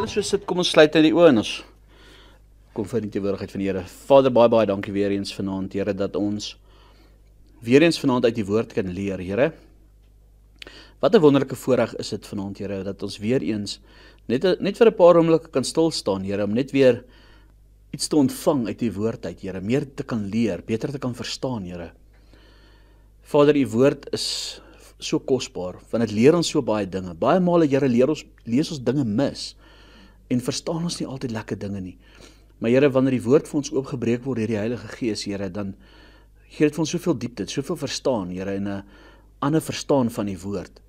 alles so sit, kom ons sluit net die oë en ons kom vir die teenwoordigheid van die Here. Vader, baie baie dankie weer eens vanaand, Here, dat ons weer eens vanaand uit die woord kan leer, Here. Wat 'n wonderlike voorreg is dit vanaand, Here, dat ons weer eens net net vir 'n paar oomblikke kan stil staan, Here, om net weer iets te ontvang uit u woord uit, Here, meer te kan leer, beter te kan verstaan, Here. Vader, u woord is so kosbaar want dit leer ons so baie dinge. Baie male Here leer ons lees ons dinge mis en verstaan ons nie altyd lekker dinge nie. Maar Here, wanneer die woord vir ons oopgebreek word deur die Heilige Gees, Here, dan gee dit vir ons soveel diepte, soveel verstaan, Here, en 'n ander verstaan van die woord.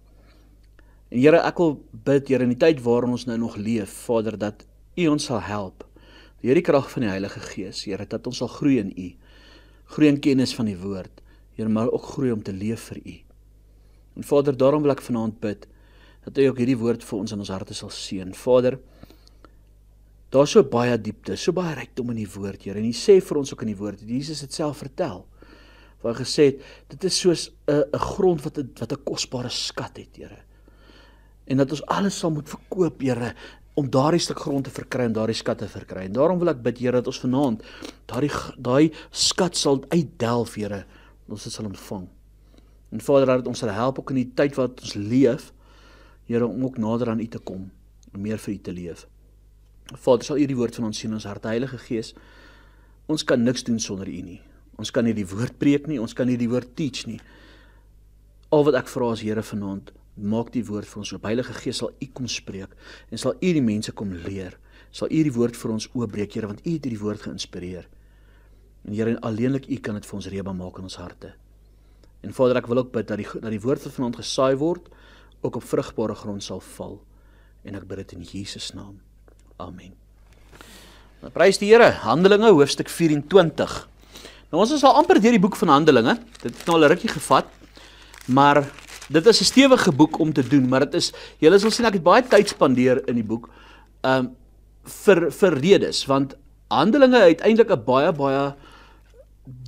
En Here, ek wil bid, Here, in die tyd waarin ons nou nog leef, Vader, dat U ons sal help deur die krag van die Heilige Gees, Here, dat ons sal groei in U, groei in kennis van die woord, Here, maar ook groei om te leef vir U. En Vader, daarom wil ek vanaand bid dat U ook hierdie woord vir ons in ons harte sal seën. Vader, Daar's so baie diepte, so baie rykdom in die woord, Here. En hy sê vir ons ook in die woord, Jesus het self vertel wat gesê het, dit is soos 'n 'n grond wat a, wat 'n kosbare skat het, Here. En dat ons alles sal moet verkoop, Here, om daardie stuk grond te verkry en daardie skat te verkry. En daarom wil ek bid, Here, dat ons vanaand daardie daai skat sal uitdelf, Here, en ons dit sal ontvang. En Vader, dat ons sal help ook in die tyd wat ons leef, Here, om ook nader aan U te kom, om meer vir U te leef. Vader, sal U die woord van ons sien ons harte Heilige Gees. Ons kan niks doen sonder U nie. Ons kan nie die woord preek nie, ons kan nie die woord teach nie. Al wat ek vra is Here vanaand, maak die woord vir ons oop. Heilige Gees, sal U kom spreek en sal U die mense kom leer. Sal U die woord vir ons oopbreek, Here, want U het hierdie woord geïnspireer. En Here, alleenlik U kan dit vir ons reëba maak in ons harte. En Vader, ek wil ook bid dat die dat die woord wat vanaand gesaai word, ook op vrugbare grond sal val. En ek bid dit in Jesus naam. Amen. Nou prys die Here. Handelinge hoofstuk 24. Nou ons is al amper deur die boek van Handelinge. Dit het nou al 'n rukkie gevat. Maar dit is 'n stewige boek om te doen, maar dit is jy sal sien ek het baie tyd spandeer in die boek. Ehm um, vir vir redes want Handelinge het eintlik 'n baie baie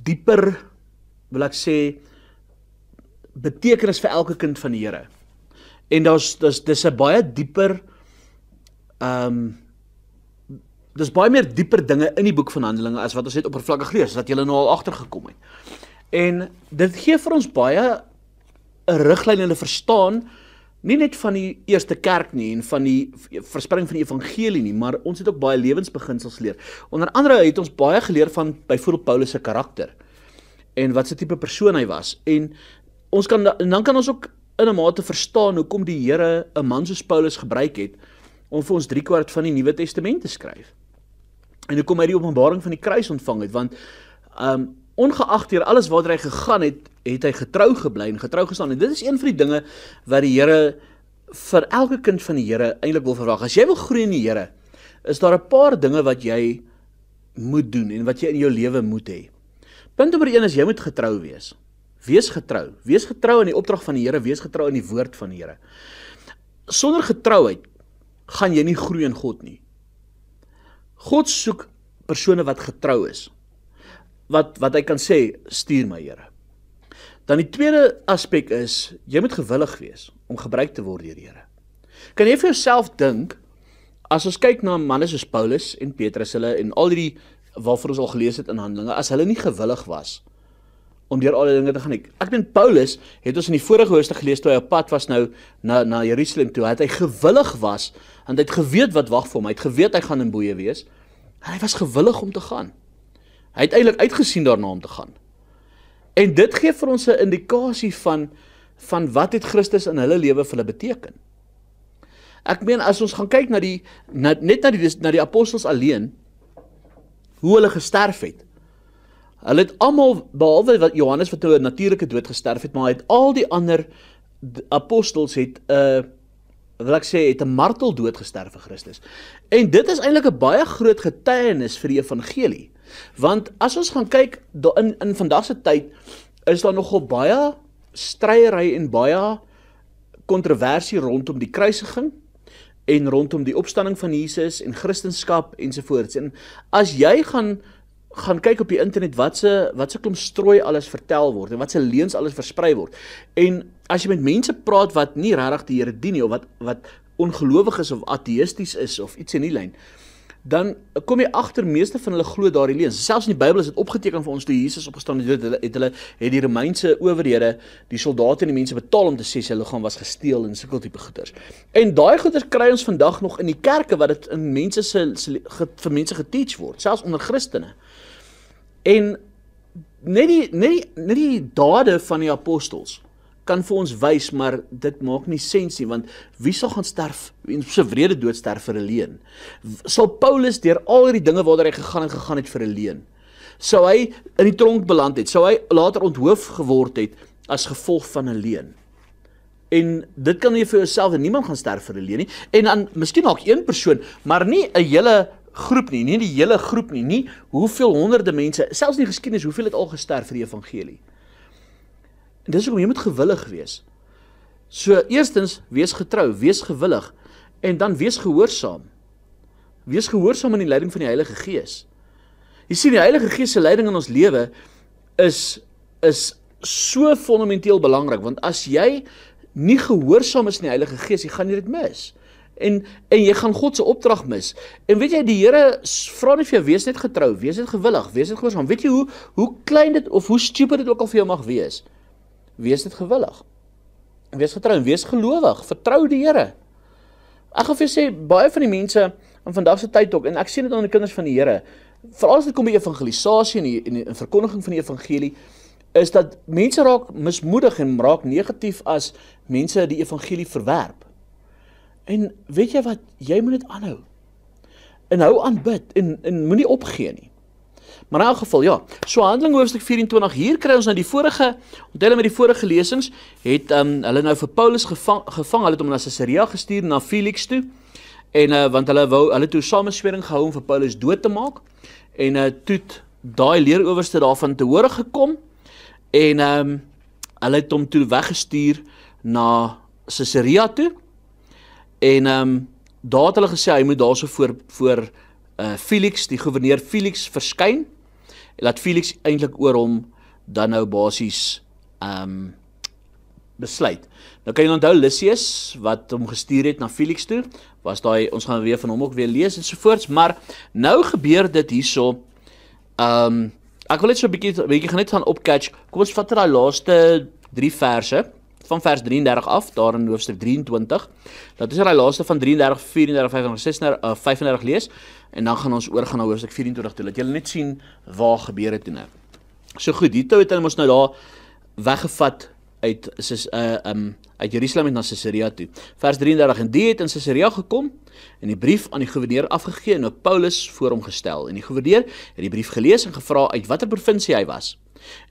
dieper wil ek sê betekenis vir elke kind van die Here. En daar's dis dis 'n baie dieper ehm um, dis baie meer dieper dinge in die boek van Handelinge as wat ons net oppervlakkig lees wat jy nou al agtergekom het. En dit gee vir ons baie 'n riglyn en 'n verstaan nie net van die eerste kerk nie en van die verspreiding van die evangelie nie, maar ons het ook baie lewensbeginsels leer. Onder andere het ons baie geleer van byvoorbeeld Paulus se karakter en wat se tipe persoon hy was en ons kan en dan kan ons ook in 'n mate verstaan hoekom die Here 'n man soos Paulus gebruik het om vir ons 3 kwart van die Nuwe Testament te skryf en hoekom hy die openbaring van die kruis ontvang het want um ehm, ongeag deur alles waartoe hy gegaan het, het hy getrou gebly en getrou gestaan en dit is een van die dinge wat die Here vir elke kind van die Here eintlik wil verwag. As jy wil groei in die Here, is daar 'n paar dinge wat jy moet doen en wat jy in jou lewe moet hê. Punt nommer 1 is jy moet getrou wees. Wees getrou. Wees getrou aan die opdrag van die Here, wees getrou aan die woord van die Here. Sonder getrouheid gaan jy nie groei in God nie. God soek persone wat getrou is. Wat wat hy kan sê, stuur my Here. Dan die tweede aspek is jy moet gewillig wees om gebruik te word deur die Here. Kan jy vir jouself dink as ons kyk na manne soos Paulus en Petrus hulle en al die waarvoor ons al gelees het in Handelinge as hulle nie gewillig was om deur al die dinge te gaan ek. Ek meen Paulus het ons in die vorige hoofstuk gelees toe hy op pad was nou na na Jerusalem toe, hy het hy gewillig was want hy het geweet wat wag vir hom. Hy het geweet hy gaan in boeye wees. En hy was gewillig om te gaan. Hy het eintlik uitgesien daarna om te gaan. En dit gee vir ons 'n indikasie van van wat het Christus in hulle lewe vir hulle beteken. Ek meen as ons gaan kyk na die na, net na die na die apostels alleen hoe hulle gesterf het. Hulle het almal behalwe wat Johannes wat toe 'n natuurlike dood gesterf het, maar hy het al die ander apostels het 'n uh, wil ek sê het 'n martel dood gesterf vir Christus. En dit is eintlik 'n baie groot getuienis vir die evangelie. Want as ons gaan kyk in in vandag se tyd is daar nogal baie stryery en baie kontroversie rondom die kruisiging en rondom die opstanding van Jesus en kristendom ensovoorts. En as jy gaan gaan kyk op die internet wat se wat se klomp strooi alles vertel word en wat se leuns alles versprei word. En as jy met mense praat wat nie regtig die Here dien nie of wat wat ongelowig is of ateïsties is of iets in die lyn, dan kom jy agter meeste van hulle glo daardie leuns. Selfs in die Bybel is dit opgeteken vir ons toe Jesus opgestaan het, hulle het hulle het die Romeinse owerhede, die soldate en die mense betaal om te sê sy liggaam was gesteel en sulke tipe goeder. En daai goeder kry ons vandag nog in die kerke wat dit in mense se vir mense geteach word, selfs onder Christene. En net die net die net die dade van die apostels kan vir ons wys maar dit maak nie sin nie want wie sal gaan sterf en se wrede dood sterf vir 'n leuen sal Paulus deur al hierdie dinge waartoe hy gegaan en gegaan het vir 'n leuen sou hy in die tronk beland het sou hy later onthoof geword het as gevolg van 'n leuen en dit kan jy vir jouself en niemand gaan sterf vir 'n leuen nie en dan miskien dalk een persoon maar nie 'n hele groep nie, nie die hele groep nie, nie hoeveel honderde mense, selfs nie geskiedenis hoeveel het al gesterf vir die evangelie. En dis hoekom jy moet gewillig wees. So eerstens, wees getrou, wees gewillig en dan wees gehoorsaam. Wees gehoorsaam aan die leiding van die Heilige Gees. Jy sien die Heilige Gees se leiding in ons lewe is is so fundamenteel belangrik want as jy nie gehoorsaam is aan die Heilige Gees, jy gaan dit mis en en jy gaan God se opdrag mis. En weet jy die Here vra net vir jou wees net getrou, wees net gewillig, wees net gehoorsaam. Weet jy hoe hoe klein dit of hoe stupid dit ook al vir jou mag wees. Wees net gewillig. En wees getrou en wees gelowig, vertrou die Here. Ek gaan vir sê baie van die mense in vandag se tyd ook en ek sien dit onder kinders van die Here, veral as dit kom by evangelisasie en die, en die verkondiging van die evangelie is dat mense raak mismoedig en raak negatief as mense die evangelie verwerp. En weet jy wat? Jy moet dit aanhou. En hou aan bid en en moenie opgee nie. Maar in elk geval, ja. So Handelinge hoofstuk 24 hier kry ons nou die vorige onthou hulle met die vorige lesings het ehm um, hulle nou vir Paulus gevang, gevang hulle het hom na Caesarea gestuur na Felix toe. En uh, want hulle wou hulle toe sameswering gehou om vir Paulus dood te maak. En uh, toe daai leerowerste daarvan te hore gekom en ehm um, hulle het hom toe weggestuur na Caesarea toe. En ehm um, daar het hulle gesê hy moet daarso voor voor uh Felix, die goewerneur Felix verskyn. Laat Felix eintlik oor hom dan nou basies ehm um, besluit. Nou kan jy onthou Lysias wat hom gestuur het na Felix toe, was daai ons gaan weer van hom ook weer lees en so voorts, maar nou gebeur dit hierso. Ehm um, ek wil net so 'n bietjie bietjie gaan net gaan opcatch. Kom ons vat dit daai laaste 3 verse van vers 33 af daar in hoofstuk 23. Dat is al er die laaste van 33, 34, 35, 36, uh, 35 lees en dan gaan ons oor gaan na hoofstuk 24 toe dat julle net sien waar gebeur het toe nou. So goed, die toe het hulle mos nou daar weggevat uit sis uh eh, um ehm, uit Jerusalem na Caesarea toe. Vers 33 en die het in Caesarea gekom en die brief aan die goewerneur afgegee en op Paulus voor hom gestel. En die goewerneur het die brief gelees en gevra uit watter provinsie hy was.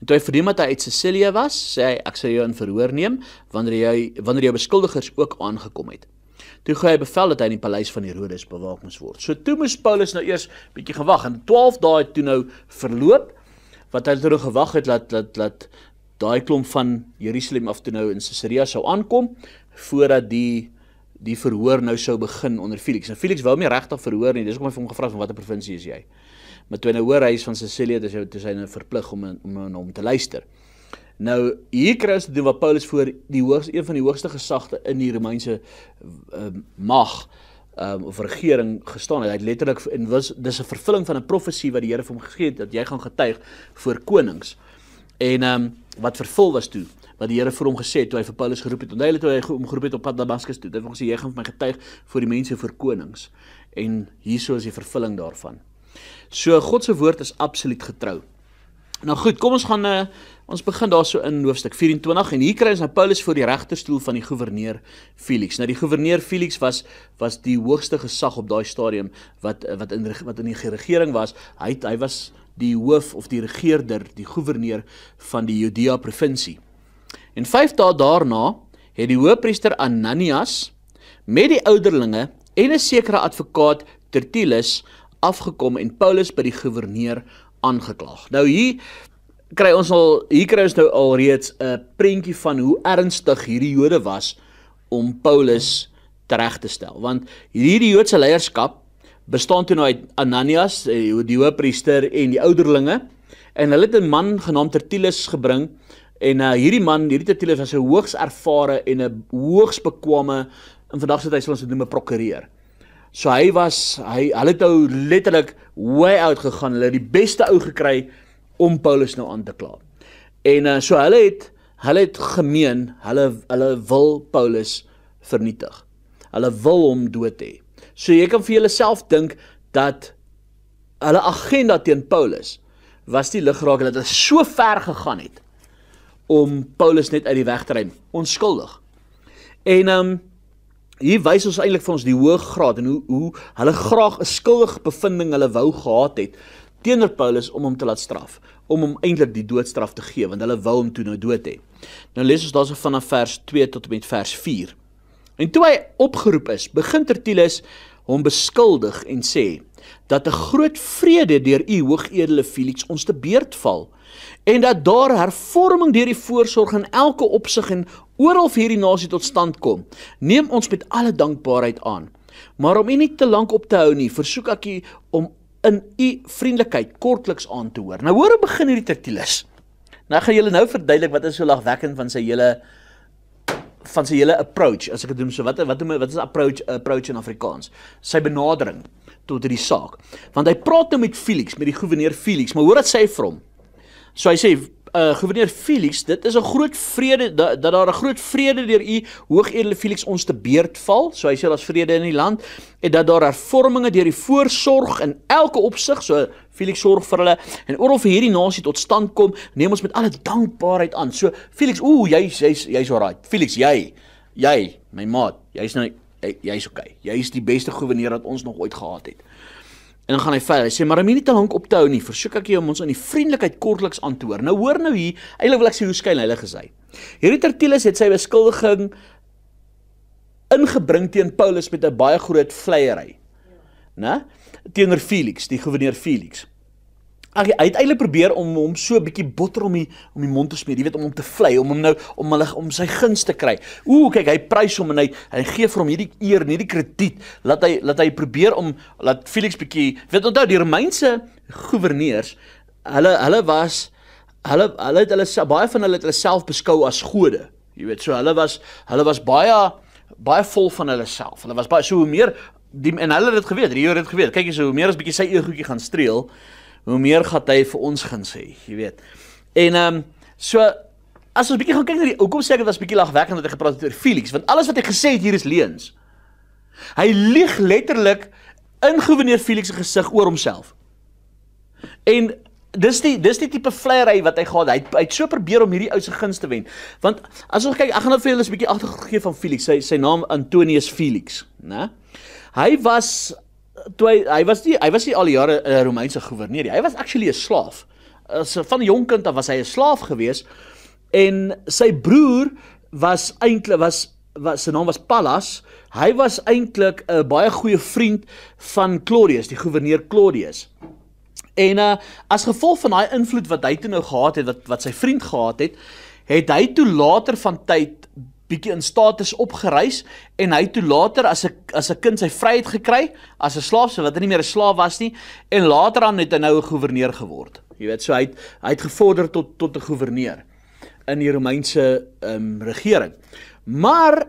En toe hy vernem dat hy uit Sicilië was, sê hy ek sal jou in verhoor neem wanneer jy wanneer jou beskuldigers ook aangekom het. Toe gee hy bevel dat hy in die paleis van Herodes bewaak moes word. So toe moes Paulus nou eers bietjie gewag en 12 dae het toe nou verloop wat hy toe gewag het dat dat dat daai klomp van Jerusalem af toe nou in Caesarea sou aankom voordat die die verhoor nou sou begin onder Felix. En nou, Felix wou hom nie regtig verhoor nie. Dis hoekom hy vir hom gevra het van watter provinsie is jy? maar toe hy nou hoor hy is van Sicilië, dis hy toe hy nou verplig om om om, om te luister. Nou hier kry ons doen wat Paulus voor die hoogste een van die hoogste gesagte in die Romeinse uh, mag um, of regering gestaan het. Hy het letterlik en was dis 'n vervulling van 'n profesie wat die Here vir hom gegee het dat jy gaan getuig voor konings. En ehm um, wat vervul was toe wat die Here vir hom gesê het toe hy vir Paulus geroep het. Onthou jy toe hy hom geroep het op pad na Damascus toe. Hy het hom gesê jy gaan vir my getuig voor die mense vir konings. En hieso is die vervulling daarvan. So God se woord is absoluut getrou. Nou goed, kom ons gaan uh, ons begin daarso in hoofstuk 24 en hier kry ons nou Paulus voor die regterstoel van die goewerneur Felix. Nou die goewerneur Felix was was die hoogste gesag op daai stadium wat eh, wat in wat in die regering was. Hy hy was die hoof of die regerder, die goewerneur van die Judea provinsie. En 5 dae daarna het die hoofpriester Ananias met die ouderlinge en 'n sekere advokaat Tertullus afgekom en Paulus by die goewerneur aangeklaag. Nou hier kry ons al hier kry ons nou al reeds 'n prentjie van hoe ernstig hierdie Jode was om Paulus reg te stel. Want hierdie Joodse leierskap bestaan toe nou uit Ananias, eh, die hoofpriester en die ouderlinge en hulle het 'n man genaamd Tertullus gebring en uh, hierdie man, hierdie Tertullus was 'n hoogs ervare en 'n hoogs bekwame en vandag sit hy sou ons dit noem 'n prokureur. So hy was hy hulle het ou letterlik way out gegaan. Hulle het die beste ou gekry om Paulus nou aan te kla. En uh, so hulle het hulle het gemeen hulle hulle wil Paulus vernietig. Hulle wil hom dood hê. So jy kan vir jouself dink dat hulle agenda teen Paulus was nie lig raak dat hy so ver gegaan het om Paulus net uit die weg te ry onskuldig. En ehm um, Hier wys ons eintlik vir ons die hoë graad en hoe hoe hulle graag 'n skuldige bevinding hulle wou gehad het teenoor Paulus om hom te laat straf, om hom eintlik die doodstraf te gee want hulle wou hom toe nou dood hê. Nou lees ons daarso vanaf vers 2 tot met vers 4. En toe hy opgeroep is, begin Tertullus hom beskuldig en sê dat 'n groot vrede deur u hoogedele Felix ons te beurt val en dat daar hervorming deur die voorsorg in elke opsig en oral vir hierdie nasie tot stand kom, neem ons met alle dankbaarheid aan. Maar om u nie te lank op te hou nie, versoek ek u om in u vriendelikheid kortliks aan te hoor. Nou hoor hoe begin hierdie Tertullus. Nou gaan julle nou verduidelik wat is so lagwekkend van sy hele van sy hele approach, as ek dit noem so. Wat wat wat is approach approach in Afrikaans? Sy benadering tot hierdie saak. Want hy praat nou met Felix, met die goewerneur Felix, maar hoor wat sê hy vir hom? So hy sê uh, gouverneur Felix, dit is 'n groot vrede dat, dat daar 'n groot vrede deur u hoogedele Felix ons te beurt val. So hy sê daar's vrede in die land en dat daar hervorminge deur die voorsorg in elke opsig, so Felix sorg vir hulle en oral vir hierdie nasie tot stand kom, neem ons met alle dankbaarheid aan. So Felix, ooh, jy's jy's jy's alright. Felix, jy jy my maat, jy's nou jy's okay. Jy's die beste gouverneur wat ons nog ooit gehad het. En dan gaan hy verder. Hy sê maar om nie te lank op te hou nie, versoek ek jou om ons aan die vriendelikheid kortliks aan te hoor. Nou hoor nou hier, eintlik wil ek sê hoe skyn hulle gesy. Hierdie Tertullus het sy beskuldiging ingebring teen Paulus met 'n baie groot vleiery. Né? Teenoor Felix, die goewer Felix. Ag hy het eintlik probeer om hom so 'n bietjie botter om die om die mond te smeer, jy weet om hom te vlei, om hom nou om hulle om sy guns te kry. Ooh, kyk, hy prys hom en hy hy gee vir hom hierdie eer, hierdie krediet. Laat hy laat hy probeer om laat Felix bietjie, weet onthou die Romeinse goewerneurs, hulle hulle was hulle hulle het hulle baie van hulle het hulle self beskou as gode. Jy weet, so hulle was hulle was baie baie vol van hulle self. Hulle was baie so hoe meer die en hulle het dit geweet, Rio het dit geweet. Kyk jy so hoe meer as bietjie sy egoetjie gaan streel, hoe meer gaan hy vir ons gaan sê, jy weet. En ehm um, so as ons bietjie gaan kyk na die hoekom sê ek dit was bietjie lagwekkend dat hy gepraat het oor Felix, want alles wat hy gesê het hier is leuns. Hy lieg letterlik ingeweneer Felix se gesig oor homself. En dis die dis die tipe vleiery wat hy gehad hy het. Hy het so probeer om hierdie ou se gunste te wen. Want as ons kyk, ek gaan nou vir julle 'n bietjie agtergegee van Felix. Sy sy naam Antonius Felix, né? Hy was toe hy hy was nie hy was nie al jare 'n Romeinse goewerneur nie. Hy was actually 'n slaaf. As van jonk kind af was hy 'n slaaf gewees en sy broer was eintlik was wat se naam was Pallas. Hy was eintlik 'n baie goeie vriend van Claudius, die goewerneur Claudius. En uh, as gevolg van daai invloed wat hy toe nou gehad het wat wat sy vriend gehad het, het hy toe later van tyd bietjie in status opgerys en hy toe later as 'n as 'n kind sy vryheid gekry as 'n slaaf, so wat hy nie meer 'n slaaf was nie en later aan het hy nou 'n goewerneur geword. Jy weet, so hy het, hy het gevorder tot tot 'n goewerneur in die Romeinse ehm um, regering. Maar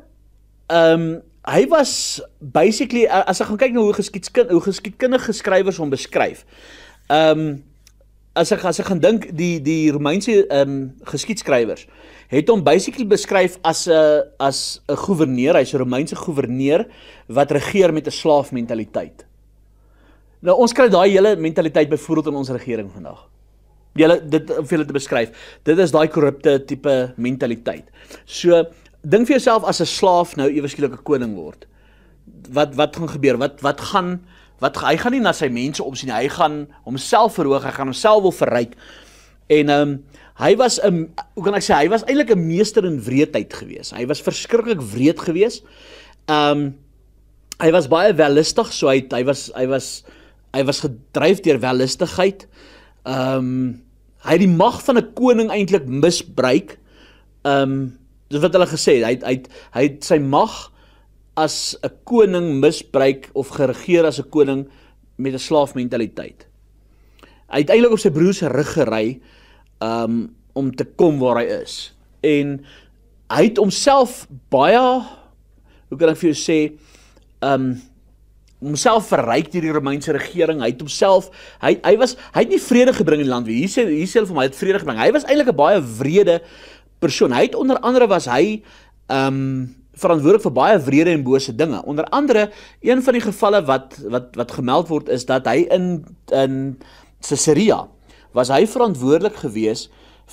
ehm um, hy was basically as ek gaan kyk na hoe geskiedskind hoe geskiedkundige skrywers hom beskryf. Ehm um, as ek as ek gaan dink die die Romeinse ehm um, geskiedskrywers het hom basically beskryf as 'n as 'n goewerneur, hy's 'n Romeinse goewerneur wat regeer met 'n slaafmentaliteit. Nou ons kry daai hele mentaliteit byvoorbeeld in ons regering vandag. Julle dit om vir julle te beskryf, dit is daai korrupte tipe mentaliteit. So dink vir jouself as 'n slaaf nou ewe skielik 'n koning word. Wat wat gaan gebeur? Wat wat gaan wat hy gaan nie na sy mense opsien nie. Hy gaan homself verhoog, hy gaan homself wil verryk. En ehm um, hy was 'n hoe kan ek sê hy was eintlik 'n meester in wreedheid geweest. Hy was verskriklik wreed geweest. Um hy was baie wellustig, so hy hy was hy was hy was gedryf deur wellustigheid. Um hy het die mag van 'n koning eintlik misbruik. Um dis wat hulle gesê het. Hy hy hy het sy mag as 'n koning misbruik of geregeer as 'n koning met 'n slaafmentaliteit. Hy het eintlik op sy broer se rug gery. Uh um om te kom waar hy is. En hy het homself baie hoe kan ek vir jou sê um homself verryk deur die Romeinse regering. Hy het homself hy hy was hy het nie vrede gebring in die land nie. Hier sê hier sê hulle vir my hy het vrede gebring. Hy was eintlik 'n baie wrede persoon. Hy het onder andere was hy um verantwoordelik vir baie wrede en bose dinge. Onder andere een van die gevalle wat wat wat gemeld word is dat hy in in Caesarea was hy verantwoordelik gewees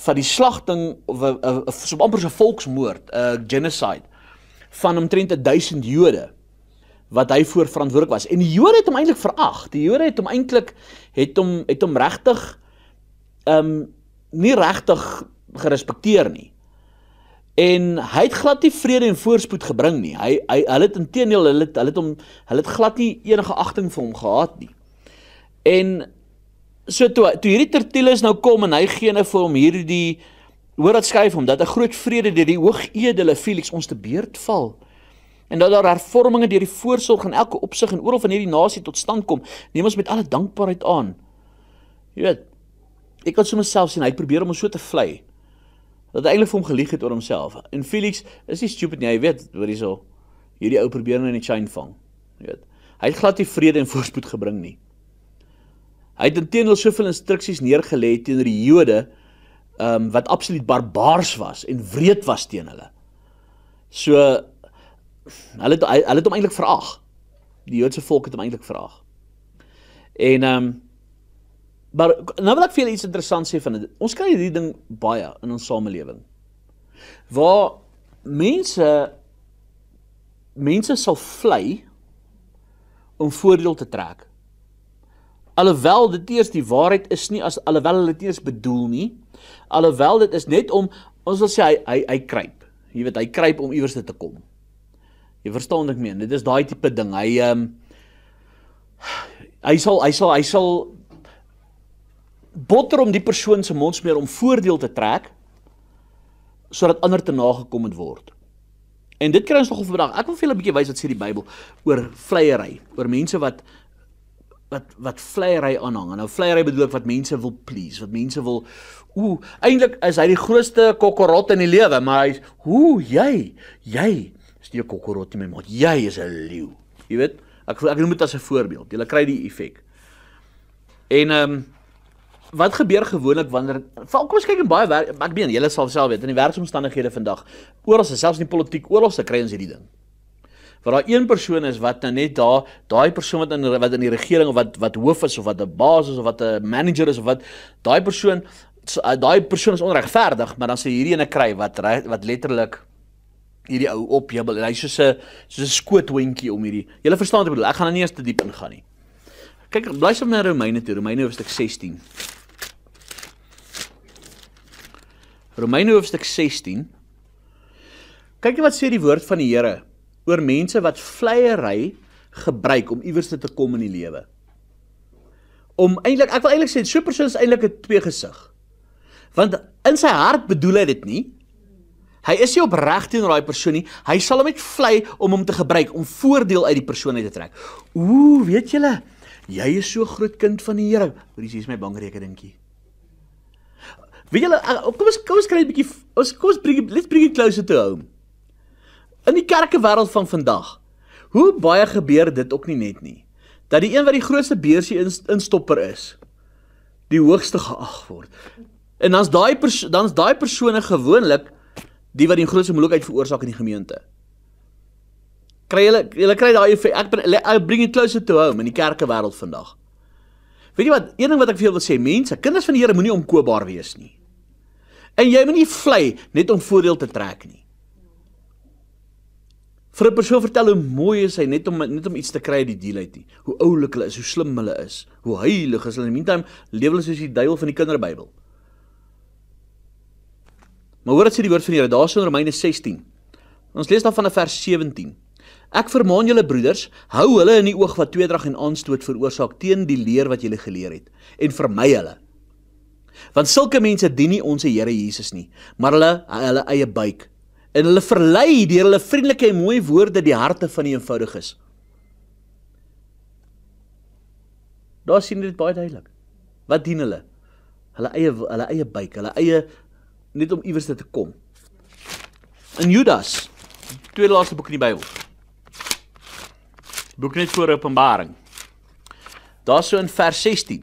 vir die slagting of 'n eh, eh, so amper so 'n volksmoord, 'n eh, genocide van omtrent 1000 Jode wat hy voor verantwoordelik was. En die Jode het hom eintlik verag. Die Jode het hom eintlik het hom het hom regtig ehm um, nie regtig gerespekteer nie. En hy het glad nie vrede en voorspoed gebring nie. Hy hy hulle het inteendeel hulle hulle het hom hulle het glad nie enige agting vir hom gehad nie. En so toe toe hierdie Tertullus nou kom en hy gee net nou vir hom hierdie hoor dat skryf hom dat 'n groot vrede deur die hoogedele Felix ons te beurt val en dat daar hervorminge deur die voorsorg in elke opsig en oral van hierdie nasie tot stand kom neem ons met alle dankbaarheid aan jy weet ek kan sommer self sien hy probeer om ons so te vlei dat hy eintlik vir hom gelieg het oor homself en Felix is nie stupid nie hy weet hoor hierso hierdie ou probeer hom nou in die chain vang jy weet hy het glad nie vrede en voorspoed gebring nie Hy het intendeel soveel instruksies neergelê teenoor die Jode um wat absoluut barbaars was en wreed was teen hulle. So hulle het, hulle het hom eintlik verag. Die Joodse volk het hom eintlik verag. En um maar nou wil ek vir julle iets interessant sê van dit. Ons kry hierdie ding baie in ons samelewing. Waar mense mense sal vlei om voordeel te trek Alhoewel dit eers die waarheid is nie as alhoewel hulle dit eers bedoel nie. Alhoewel dit is net om ons wil sê hy hy hy kruip. Jy weet hy kruip om iewers te kom. Jy verstaan wat ek meen. Dit is daai tipe ding. Hy ehm um, hy sal hy sal hy sal botter om die persoon se mond smeer om voordeel te trek sodat ander te nagekom moet word. En dit kry ons nog op 'n dag. Ek wil vir julle 'n bietjie wys wat sê die Bybel oor vleiery, oor mense wat wat wat vleiery aanhang. En nou vleiery bedoel ek wat mense wil please, wat mense wil o, eintlik is hy die grootste kokkerot in die lewe, maar hy's hoe jy, jy is nie 'n kokkerot nie, maar jy is 'n leeu. Jy weet, ek ek noem dit as 'n voorbeeld. Jy kry die effek. En ehm um, wat gebeur gewoonlik wanneer val kom ons kyk in baie werk, ek meen julle sal self weet in die werksomstandighede vandag, oral selfs in die politiek, oral se kry ons hierdie ding wat daai een persoon is wat nou net daar daai persoon wat in wat in die regering of wat wat hoof is of wat 'n baas is of wat 'n manager is of wat daai persoon eh, daai persoon is onregverdig, maar dan sê hierdie ene kry wat wat letterlik hierdie ou op jubel en hy soos 'n soos 'n skootwentjie om hierdie. Jy lê verstaan wat ek bedoel. Ek gaan nou nie eers te diep ingaan nie. Kyk, bly sommer na Romeine toe, Romeine hoofstuk 16. Romeine hoofstuk 16 Kyk net wat sê die woord van die Here oor mense wat vleiery gebruik om iewers te kom in die lewe. Om eintlik ek wil eintlik sê so 'n persoon is eintlik 'n tweegesig. Want in sy hart bedoel hy dit nie. Hy is nie opreg teenoor daai persoon nie. Hy sal hom net vlei om hom te gebruik om voordeel uit die persoon uit te trek. Ooh, weet julle, jy is so groot kind van die Here. Hoor dis hier is my bankrekeningkie. Weet julle, eh, kom ons kom ons kry 'n bietjie ons kom ons bring dit let's bring it closer to home. In die kerkewêreld van vandag, hoe baie gebeur dit ook nie net nie, dat die een wat die grootste beursie instopper is, die hoogste geag word. En dan's daai dan's daai persone gewoonlik die wat die grootste moeilikheid veroorsaak in die gemeente. Kry hulle hulle kry daai ek bring it closer to home in die kerkewêreld vandag. Weet jy wat, een ding wat ek vir julle wil sê, mense, kinders van die Here moenie omkoopbaar wees nie. En jy moenie vlei net om voordeel te trek nie. Vir 'n persoon vertel hoe mooi is hy net om net om iets te kry uit die deal uit nie. Hoe oulik hulle is, hoe slim hulle is, hoe heilig is hulle. In die meantime lewe hulle soos die duiwel van die kinderbybel. Maar hoor wat sê die woord van die Here daarso in Romeine 16. Ons lees dan van vers 17. Ek vermaan julle broeders, hou hulle in die oog wat tweedrag en aanstoot veroorsaak teen die leer wat julle geleer het en vermy hulle. Want sulke mense dien nie ons Here Jesus nie, maar hulle hulle eie buik en hulle verlei deur hulle vriendelike en mooi woorde die harte van die eenvoudiges. Daar sien jy dit baie duidelik. Wat dien hulle? Hulle eie hulle eie buik, hulle eie net om iewers te kom. In Judas, tweede laaste boek in die Bybel. Boek net voor Openbaring. Daar so in vers 16.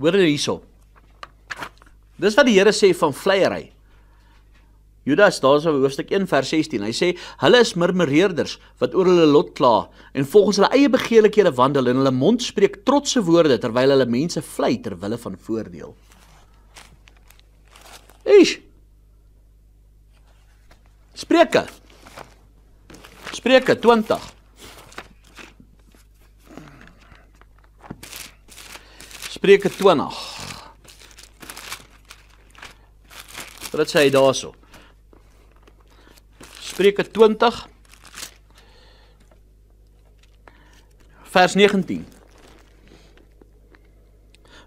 Hoor dit hierso. Dis wat die Here sê van vleiery. Judas daarso hoofstuk 1 vers 16. Hy sê hulle is murmureerders wat oor hulle lot kla en volgens hulle eie begeerlikhede wandel en hulle mond spreek trotse woorde terwyl hulle mense vlei ter wille van voordeel. Eish. Spreuke. Spreuke 20. Spreuke 20. Wat sê hy daaroor? Spreuke 20 vers 19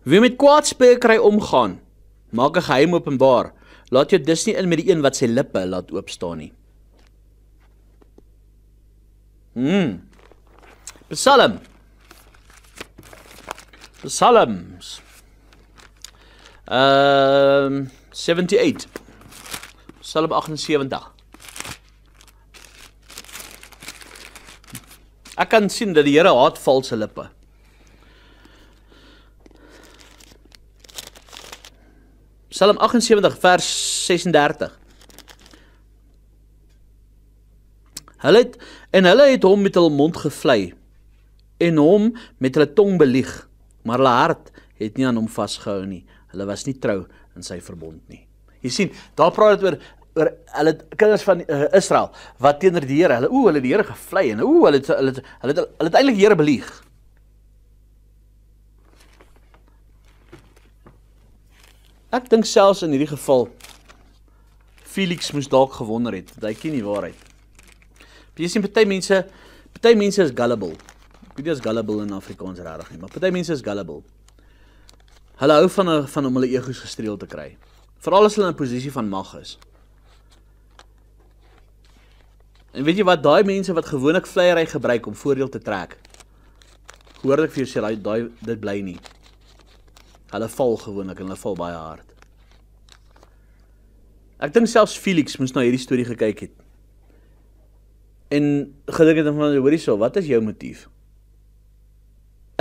Wie met kwaad spreekry omgaan, maak 'n geheim openbaar. Laat jou dus nie in met die een wat sy lippe laat oop staan nie. Hm. Psalm. Psalms. Ehm uh, 78. Psalm 78. Ek kan sien dat die Here haat valse lippe. Psalm 78 vers 36. Hulle het en hulle het hom met hul mond gevlei en hom met hulle tong belieg, maar hulle hart het nie aan hom vasgehou nie. Hulle was nie trou in sy verbond nie. Jy sien, daar praat dit oor oor hulle kinders van uh, Israel wat teenoor die Here, hulle o, hulle die Here gevlei en o, hulle hulle hulle hulle, hulle, hulle eintlik die Here belieg. Ek dink selfs in hierdie geval Felix moes dalk gewonder het, hy ken die waarheid. Jy sien party mense, party mense is gullible. Ek weet nie as gullible in Afrikaans regtig nie, maar party mense is gullible. Hulle hou van eh, van om hulle egos gestreel te kry. Veral as hulle in 'n posisie van mag is. En weet jy wat daai mense wat gewoonlik vleiery gebruik om voordeel te trek? Hoor ek vir jou sê daai daai dit bly nie. Hulle val gewoonlik en hulle val baie hard. Ek dink selfs Felix moes na hierdie storie gekyk het. En gedink het van hoorie sou, wat is jou motief?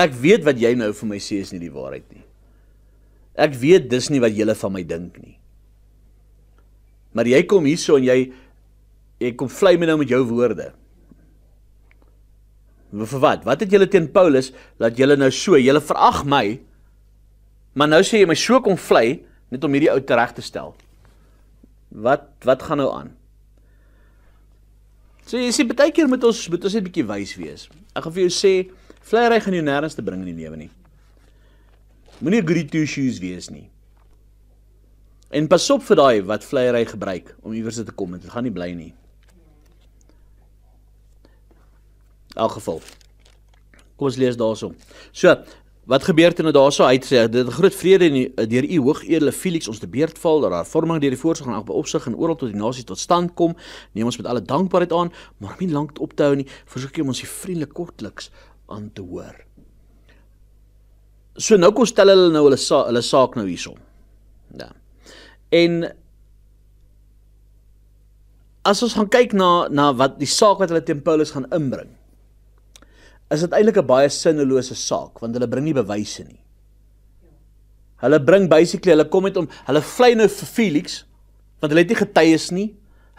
Ek weet wat jy nou vir my sê is nie die waarheid nie. Ek weet dis nie wat jy hulle van my dink nie. Maar jy kom hierso en jy jy kom vlei my nou met jou woorde. Vir wat? Wat het julle teen Paulus dat julle nou so, julle verag my? Maar nou sê jy my so kom vlei net om hierdie ou te reg te stel. Wat wat gaan nou aan? So jy sien baie keer moet ons moet ons net bietjie wys wees. Ek gaan vir jou sê vleiery gaan jou nêrens te bring in die lewe nie. Moenie greedy to shoes wees nie. En pas op vir daai wat vleiery gebruik om iewers te kom, dit gaan nie bly nie. elk geval. Kom ons lees daarsom. So, wat gebeur het nou daarso? Hy sê dit groot vrede in deur u hoogedele Felix ons te beerd val dat haar vorming deur die voorsorg en opsig en oral tot die nasie tot stand kom. Neem ons met alle dankbaarheid aan, maar om nie lank op te hou nie, versoek ek om ons hier vriendelik kortliks aan te hoor. So nou kom stel hulle nou hulle sa hulle saak nou hierso. Ja. En as ons gaan kyk na na wat die saak wat hulle teen Paulus gaan inbring is dit eintlik 'n baie sinnelose saak want hulle bring nie bewyse nie. Hulle bring basically hulle kom net om hulle vlei nou vir Felix want hulle het nie getuies nie.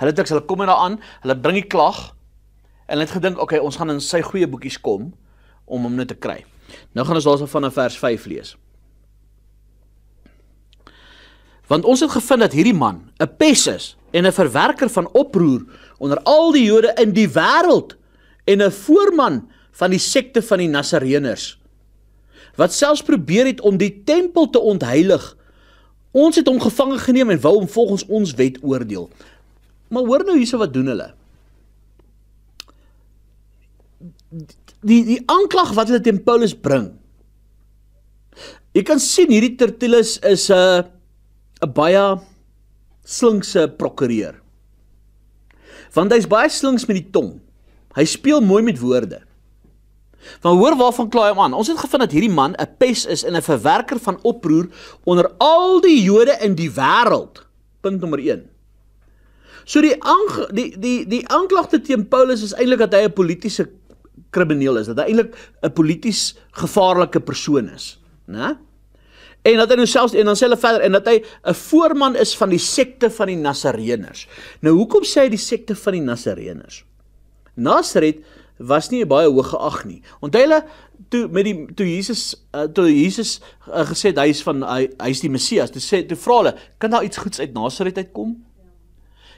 Hulle dink hulle kom net nou daaraan, hulle bring die klag en hulle het gedink, "Oké, okay, ons gaan in sy goeie boekies kom om hom net nou te kry." Nou gaan ons daarsof van vers 5 lees. Want ons het gevind dat hierdie man 'n pes is en 'n verwerker van oproer onder al die Jode in die wêreld en 'n voorman van die sekte van die Nasareëners wat selfs probeer het om die tempel te ontheilig. Ons het hom gevange geneem en wou hom volgens ons wet oordeel. Maar hoor nou hierse wat doen hulle? Die die aanklag wat hulle teen Paulus bring. Jy kan sien hierdie Tertullus is 'n 'n baie slinkse prokureur. Want hy's baie slinks met die tong. Hy speel mooi met woorde. Want hoor waarvan klaai hom aan. Ons het gevind dat hierdie man 'n pes is en 'n verwerker van oproer onder al die Jode in die wêreld. Punt nommer 1. So die ang, die die die aanklagte teen Paulus is eintlik dat hy 'n politieke krimineel is, dat hy eintlik 'n polities gevaarlike persoon is, né? En dat hy nou selfs en dan sê hulle verder en dat hy 'n voorman is van die sekte van die Nasareëners. Nou hoekom sê hy die sekte van die Nasareëners? Nasaret was nie baie hoog geag nie. Onthou hulle toe met die toe Jesus uh, toe Jesus uh, gesê hy is van hy, hy is die Messias. Toe sê toe vra hulle, kan daar iets goeds uit Nasaret uitkom?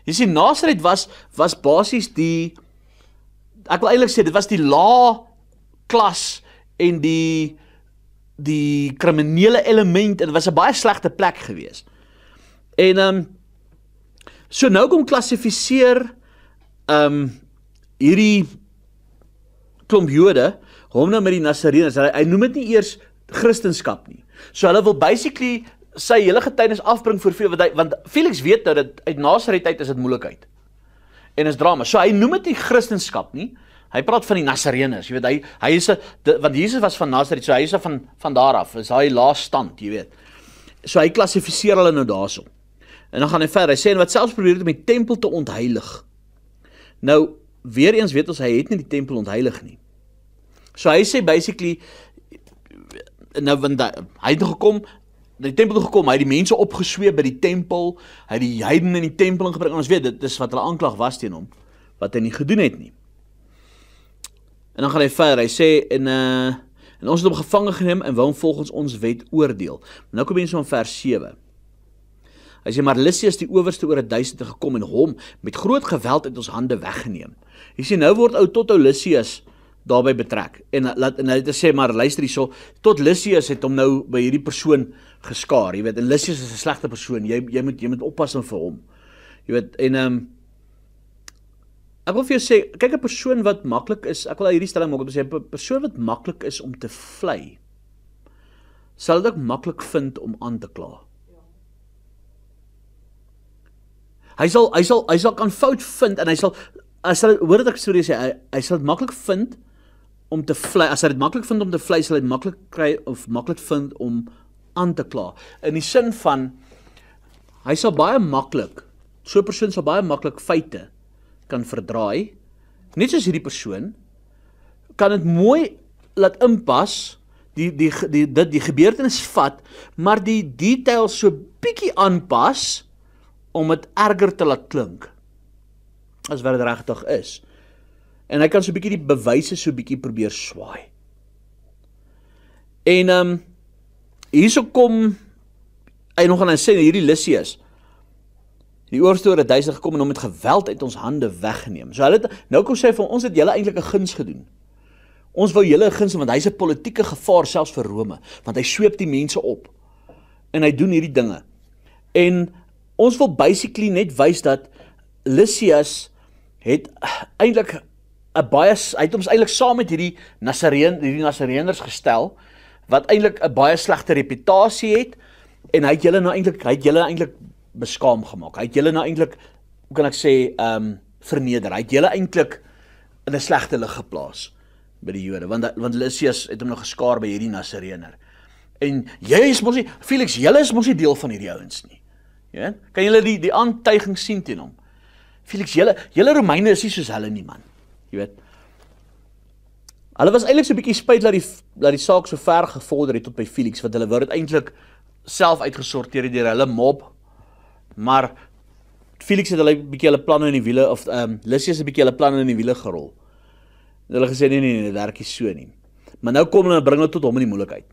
Jy sien Nasaret was was basies die ek wil eintlik sê dit was die lae klas en die die kriminele element en was 'n baie slegte plek gewees. En ehm um, so nou kom klassifiseer ehm um, hierdie klomp Jode hom nou met die Nasareërs. Hy, hy noem dit nie eers Christendom nie. So hulle wil basically sy hele getuienis afbring voor Felix want hy want Felix weet nou dat uit Nasaret uit is dit moeilikheid. En is drama. So hy noem dit nie Christendom nie. Hy praat van die Nasareërs. Jy weet hy hy is 'n want Jesus was van Nasaret, so hy is van van daar af. Is hy laaste stand, jy weet. So hy klassifiseer hulle nou daarso. En dan gaan hy verder. Hy sê en wat selfs probeer het om die tempel te ontheilig. Nou weer eens weet ons hy het nie die tempel ontheilig nie. So hy sê basically nou want hy het gekom na die tempel gekom, hy het die mense opgesweep by die tempel, hy het die heidene in die tempel ingebring. Ons weet dit is wat hulle aanklag was teen hom wat hy nie gedoen het nie. En dan gaan hy verder. Hy sê en uh en ons het hom gevange geneem en wou hom volgens ons wet oordeel. Nou kom mense van vers 7 as jy maar Lysias die owerste oor 'n duisende gekom en hom met groot geweld uit ons hande weggeneem. Jy sien nou word ou tot Lysias daarbey betrek en laat en hulle het gesê maar luister hierso tot Lysias het hom nou by hierdie persoon geskaar jy weet en Lysias is 'n slegte persoon jy jy moet jy moet oppas vir hom jy weet en ehm um, ek wil vir jou sê kyk 'n persoon wat maklik is ek wil hierdie stelling maak om te sê 'n persoon wat maklik is om te vlei sal dit maklik vind om aan te kla Hy sal hy sal hy sal kan fout vind en hy sal as hy hoor dat ek storie sê hy, hy sal dit maklik vind om te vlei as hy dit maklik vind om te vlei sal hy dit maklik kry of maklik vind om aan te kla. In die sin van hy sal baie maklik so 'n persoon sal baie maklik feite kan verdraai. Net soos hierdie persoon kan dit mooi laat inpas die die die dit die gebeurtenis vat, maar die details so bietjie aanpas om dit erger te laat klink as wat dit regtig is. En hy kan so 'n bietjie die bewyse so 'n bietjie probeer swaai. En ehm um, hierso kom hy nog aan en sê hierdie Lysias die oorstoor het duisend gekom en hom met geweld uit ons hande weggeneem. So hulle nou kom sê van ons het julle eintlik 'n guns gedoen. Ons wou julle guns want hy's 'n politieke gevaar selfs vir Rome want hy sweep die mense op en hy doen hierdie dinge. En ons wil basically net wys dat Lysias het eintlik 'n baie hy het homs eintlik saam met hierdie Nasareën hierdie Nasareëners gestel wat eintlik 'n baie slegte reputasie het en hy het hulle nou eintlik hy het hulle eintlik beskaam gemaak. Hy het hulle nou eintlik hoe kan ek sê ehm um, verneder. Hy het hulle eintlik in 'n slegte lig geplaas by die Jode want want Lysias het hom nou geskaar by hierdie Nasareëner. En jy is mos nie Felix, jy is mos nie deel van hierdie ouens nie. Ja? Kan julle die die aantuiging sien teen hom? Felix, julle julle Romeine is nie soos hulle nie, man. Jy weet. Hulle was eintlik so 'n bietjie spyt dat die dat die saak so ver gevorder het tot by Felix wat hulle wou dit eintlik self uitgesorteer het deur hulle mob. Maar Felix het hulle 'n bietjie hulle planne in die wiele of ehm um, Lysias 'n bietjie hulle planne in die wiele gerol. En hulle gesê nee, nee nee, dit werk nie so nie. Maar nou kom hulle en bring hulle tot hom in die moeilikheid.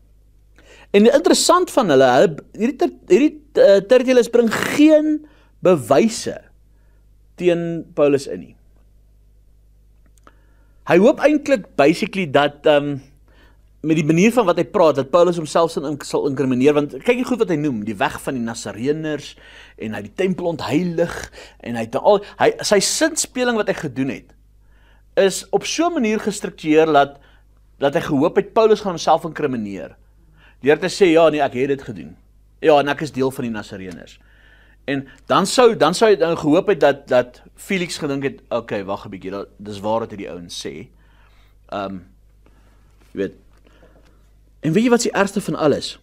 En interessant van hulle, hulle hierdie hierdie eh, Tertullus bring geen bewyse teen Paulus in nie. Hy hoop eintlik basically dat ehm um, met die manier van wat hy praat dat Paulus homself sin in sal inkrimineer want kyk hoe goed wat hy noem die weg van die Nasareëners en hy die tempel ontheilig en hy al hy sy sinspeling wat hy gedoen het is op so 'n manier gestruktureer dat dat hy gehoop het Paulus gaan homself inkrimineer deur te sê ja, nee, ek het dit gedoen. Ja, en ek is deel van die Nasareëners. En dan sou dan sou hy dan nou gehoop het dat dat Felix gedink het, oké, okay, wag 'n bietjie, dis waar wat hierdie ouens sê. Um jy weet. En weet jy wat die ergste van alles?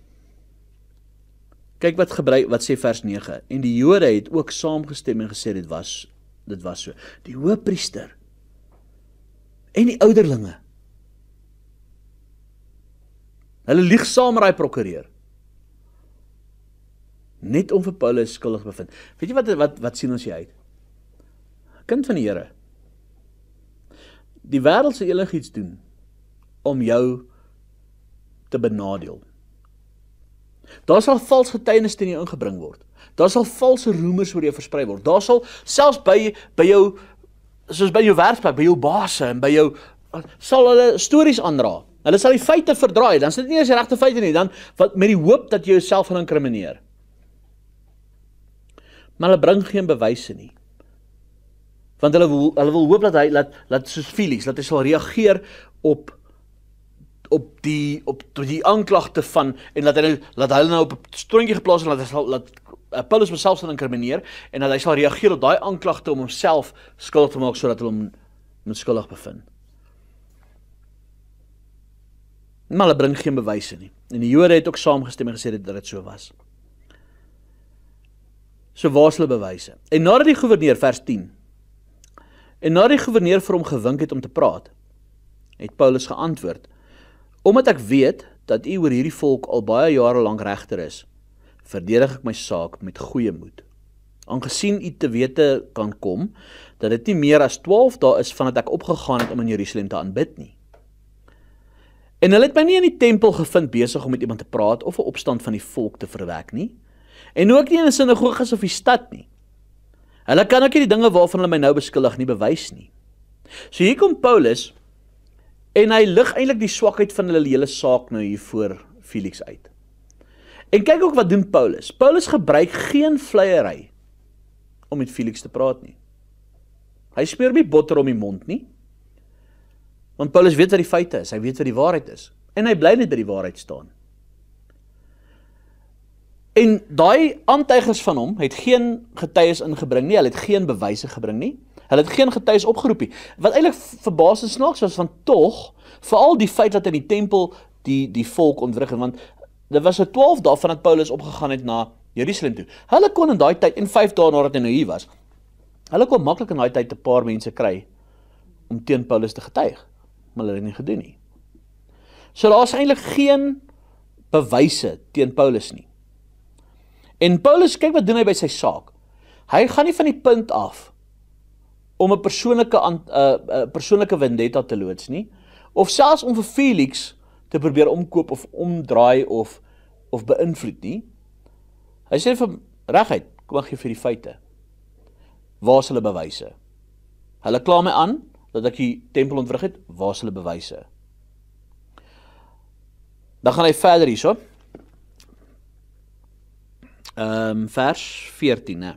Kyk wat gebruik wat sê vers 9 en die Jode het ook saamgestem en gesê dit was dit was so. Die hoëpriester en die ouderlinge Hulle lieg saam met daai prokureur. Net om vir Paulus skuldig bevind. Weet jy wat wat wat sien ons hier uit? Kind van die Here. Die wêreld se enig iets doen om jou te benadeel. Daar sal vals getuienis teen jou ingebring word. Daar sal valse roemers oor jou versprei word. Daar sal selfs by by jou soos by jou werksplek, by jou baas en by jou sal hulle stories aanraak. Hulle sal die feite verdraai, dan is dit nie eens regte feite nie, dan wat met die hoop dat jy jouself gaan inkrimineer. Maar hulle bring geen bewyse nie. Want hulle wil, hulle wil hoop dat hy laat laat soos Felix, dat hy sal reageer op op die op die aanklagte van en dat hy laat hulle nou op 'n strontjie geplaas en laat hy sal laat Paulus homself sal inkrimineer en dat hy sal reageer op daai aanklagte om homself skuldig te maak sodat hulle hom onskuldig bevind. Maar hulle bring geen bewyse nie. En die Jode het ook saamgestem en gesê dat dit so was. So waar is hulle bewyse? En nadat die goewerneur vers 10 En nadat die goewerneur vir hom gewink het om te praat, het Paulus geantwoord: "Omdat ek weet dat u oor hierdie volk al baie jare lank regter is, verdedig ek my saak met goeie moed. Aangesien u te wete kan kom dat dit nie meer as 12 dae is vandat ek opgegaan het om in Jerusalem te aanbid nie, En hulle het my nie in die tempel gevind besig om met iemand te praat of 'n opstand van die volk te verwek nie. En ook nie in 'n sinagoge of die stad nie. Hulle kan ook nie die dinge waarvan hulle my nou beskuldig nie bewys nie. So hier kom Paulus en hy lig eintlik die swakheid van hulle hele saak nou hier voor Felix uit. En kyk ook wat doen Paulus. Paulus gebruik geen vleiery om met Felix te praat nie. Hy speur nie botter om die mond nie. Want Paulus weet wat die feite is, hy weet wat die waarheid is en hy bly net by die waarheid staan. En daai aantuigers van hom het geen getuies ingebring nie, hulle het geen bewyse gebring nie. Hulle het geen getuies opgeroep nie. Wat eintlik verbaas en snaaks was van tog, veral die feit dat in die tempel die die volk ontwrig het want daar was 'n 12 dae vandat Paulus opgegaan het na Jerusalem toe. Hulle kon in daai tyd en 5 dae nadat hy nou hier was. Hulle kon maklik in daai tyd 'n paar mense kry om teen Paulus te getuig maar hulle het nie gedoen nie. So daar's eintlik geen bewyse teen Paulus nie. En Paulus kyk wat doen hy by sy saak. Hy gaan nie van die punt af om 'n persoonlike 'n uh, eh, eh, persoonlike vendetta te loods nie of selfs om vir Felix te probeer omkoop of omdraai of of beïnvloed nie. Hy sê vir reguit, kom ek gee vir die feite. Waar is hulle bewyse? Hulle kla my aan dat ek die tempel ontwrig het, waar is hulle bewyse? Dan gaan hy verder hierso. Ehm um, vers 14 hè.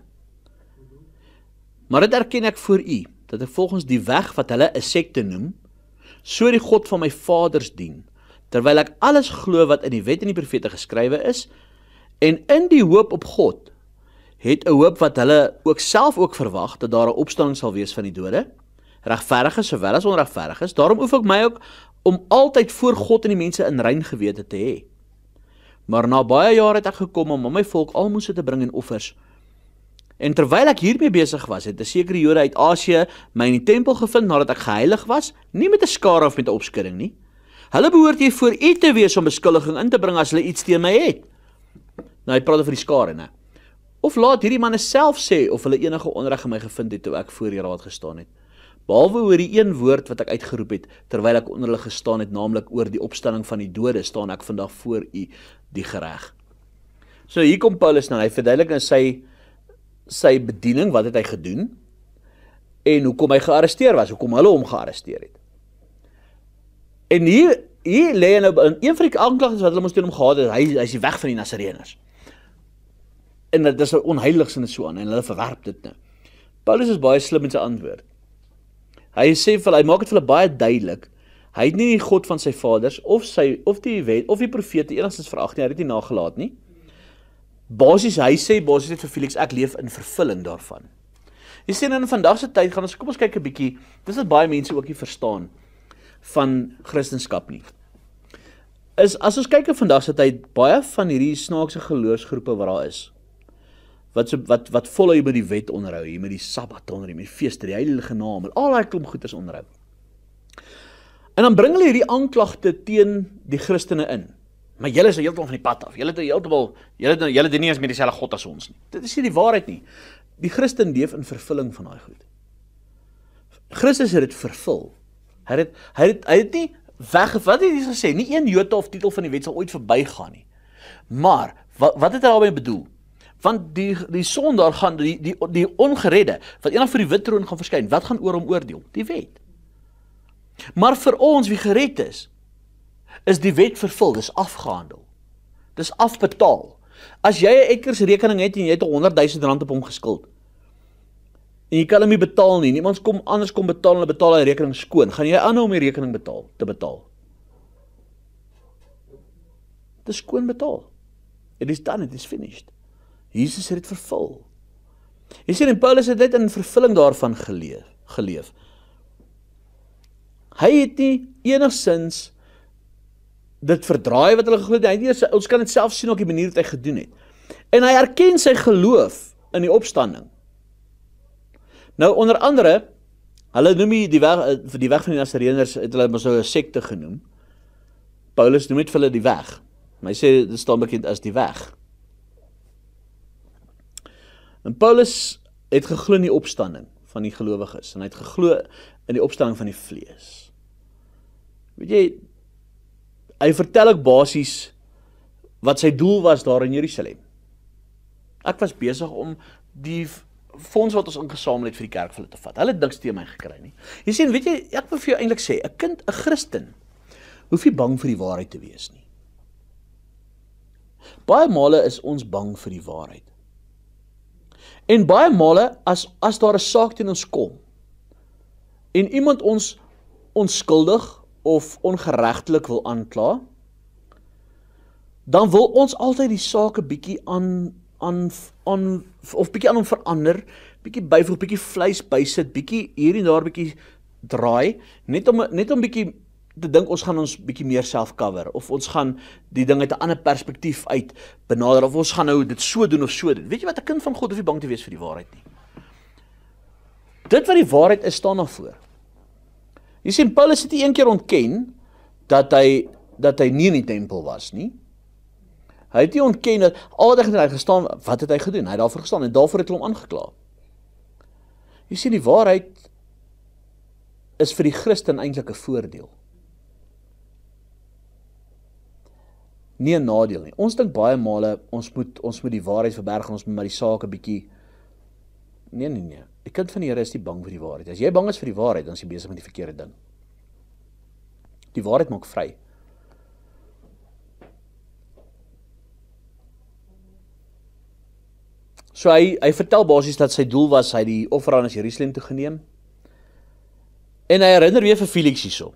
Maar dit erken ek voor u dat ek volgens die weg wat hulle 'n sekte noem, so die God van my vaders dien, terwyl ek alles glo wat in die wet en die profete geskrywe is en in die hoop op God het 'n hoop wat hulle ook self ook verwag dat daar 'n opstanding sal wees van die dode regverdiges sowel as onregverdiges. Daarom oef ek my ook om altyd voor God en die mense in rein gewete te hê. Maar na baie jare het ek gekom om my volk almoes te bring in offers. En terwyl ek hiermee besig was, het 'n sekere Jode uit Asië my in die tempel gevind nadat ek geheilig was, nie met 'n skare of met 'n opskudding nie. Hulle behoort hier voor u te wees om beskuldiging in te bring as hulle iets teen my het. Nou hy praat oor die skare, né? Of laat hierdie manne self sê of hulle enige onreg in my gevind het toe ek voor die raad gestaan het. Behalwe oor die een woord wat ek uitgeroep het terwyl ek onder hulle gestaan het, naamlik oor die opstanding van die dode, staan ek vandag voor u die gereg. So hier kom Paulus nou, hy verduidelik in nou sy sy bediening wat het hy gedoen en hoekom hy gearresteer was, hoekom hulle hom gearresteer het. En hier hier lê nou in een van die aanklagtes wat hulle mos teen hom gehad het, hy hy is weg van die Nasareëners. En dit is 'n onheiligsin en so aan en hulle verwerp dit nou. Paulus is baie slim in sy antwoord. Hy sê vir hulle, hy maak dit vir hulle baie duidelik. Hy het nie die God van sy vaders of sy of die wet of die profete enigstens verag nie. Hy het dit nagelaat nie. Basies hy sê basies net vir Felix ek leef in vervulling daarvan. Jy sien nou, in vandag se tyd gaan ons kom ons kyk 'n bietjie. Dis wat baie mense ook nie verstaan van Christendom nie. Is as ons kyk in vandag se tyd baie van hierdie snaakse geloofsgroepe wat daar is wat so, wat wat volhou jy met die wet onderhou, jy met die Sabbat onderhou, met feeste, die heilige name, al daai klomp goeders onderhou. En dan bring hulle hierdie aanklagte teen die Christene in. Maar julle is heeltemal van die pad af. Julle het heeltemal julle nou, julle dien nie eens met dieselfde God as ons nie. Dit is nie die waarheid nie. Die Christen leef in vervulling van daai goed. Christus het dit vervul. Hy het hy het hy het nie weggevat nie, dis gesê, nie een Jode of titel van die wet sal ooit verbygaan nie. Maar wat wat het hy daarmee bedoel? want die die sondaar gaan die die die ongeredde wat eendag vir die wit troon gaan verskyn, wat gaan oor hom oordeel? Die wet. Maar vir ons wie gered is, is die wet vervul, dis afgehandel. Dis afbetaal. As jy 'n ekkers rekening het en jy het 100 000 rand op hom geskuld. En jy kan hom nie betaal nie. Niemand kom anders kom betaal, hulle betaal hy rekening skoon. Gaan jy aanhou om die rekening betaal te betaal? Dis skoon betaal. It is done, it is finished. Jesus het dit vervul. Jy sien en Paulus het dit in vervulling daarvan geleef, geleef. Hy het nie enigsins dit verdraai wat hulle geglo het. Hy het ons kan dit self sien op die manier wat hy gedoen het. En hy erken sy geloof in die opstanding. Nou onder andere hulle noem die weg vir eh, die weg van die Nasareëners het hulle mos nou 'n sekte genoem. Paulus noem dit vir hulle die weg. Hy sê dit staan bekend as die weg. En Paulus het geglo in die opstanding van die gelowiges en hy het geglo in die opstanding van die vlees. Weet jy hy vertel ek basies wat sy doel was daar in Jerusalem. Ek was besig om die fonds wat ons ingesamel het vir die kerk vir hulle te vat. Hulle het niks teen my gekry nie. Jy sien, weet jy, ek wil vir jou eintlik sê, 'n kind, 'n Christen, hoef nie bang vir die waarheid te wees nie. Baie male is ons bang vir die waarheid. En baie male as as daar 'n saak teen ons kom en iemand ons onskuldig of ongeregtelik wil aankla, dan wil ons altyd die saak 'n bietjie aan aan aan of bietjie aan hom verander, bietjie byvoeg, bietjie vleis bysit, bietjie hier en daar bietjie draai, net om net om bietjie te dink ons gaan ons bietjie meer self cover of ons gaan die ding uit 'n ander perspektief uit benader of ons gaan nou dit so doen of so doen. Weet jy wat 'n kind van God hoef nie bang te wees vir die waarheid nie. Dit wat die waarheid is staan na voor. Jy sien Paulus het eendag keer ontken dat hy dat hy nie in die tempel was nie. Hy het nie ontken dat aldig het hy gestaan, wat het hy gedoen? Hy het daarvoor gestaan en daarvoor het hulle hom aangekla. Jy sien die waarheid is vir die Christen eintlik 'n voordeel. nie 'n nadeel nie. Ons dink baie male ons moet ons moet die waarheid verberg en ons moet maar die saak 'n bietjie Nee nee nee. Die kind van die Here is nie bang vir die waarheid. As jy bang is vir die waarheid, dan is jy besig met die verkeerde ding. Die waarheid maak vry. So hy hy vertel basies dat sy doel was hy die offer aan as Jerusalem toe geneem. En hy herinner weer vir Felix hierop.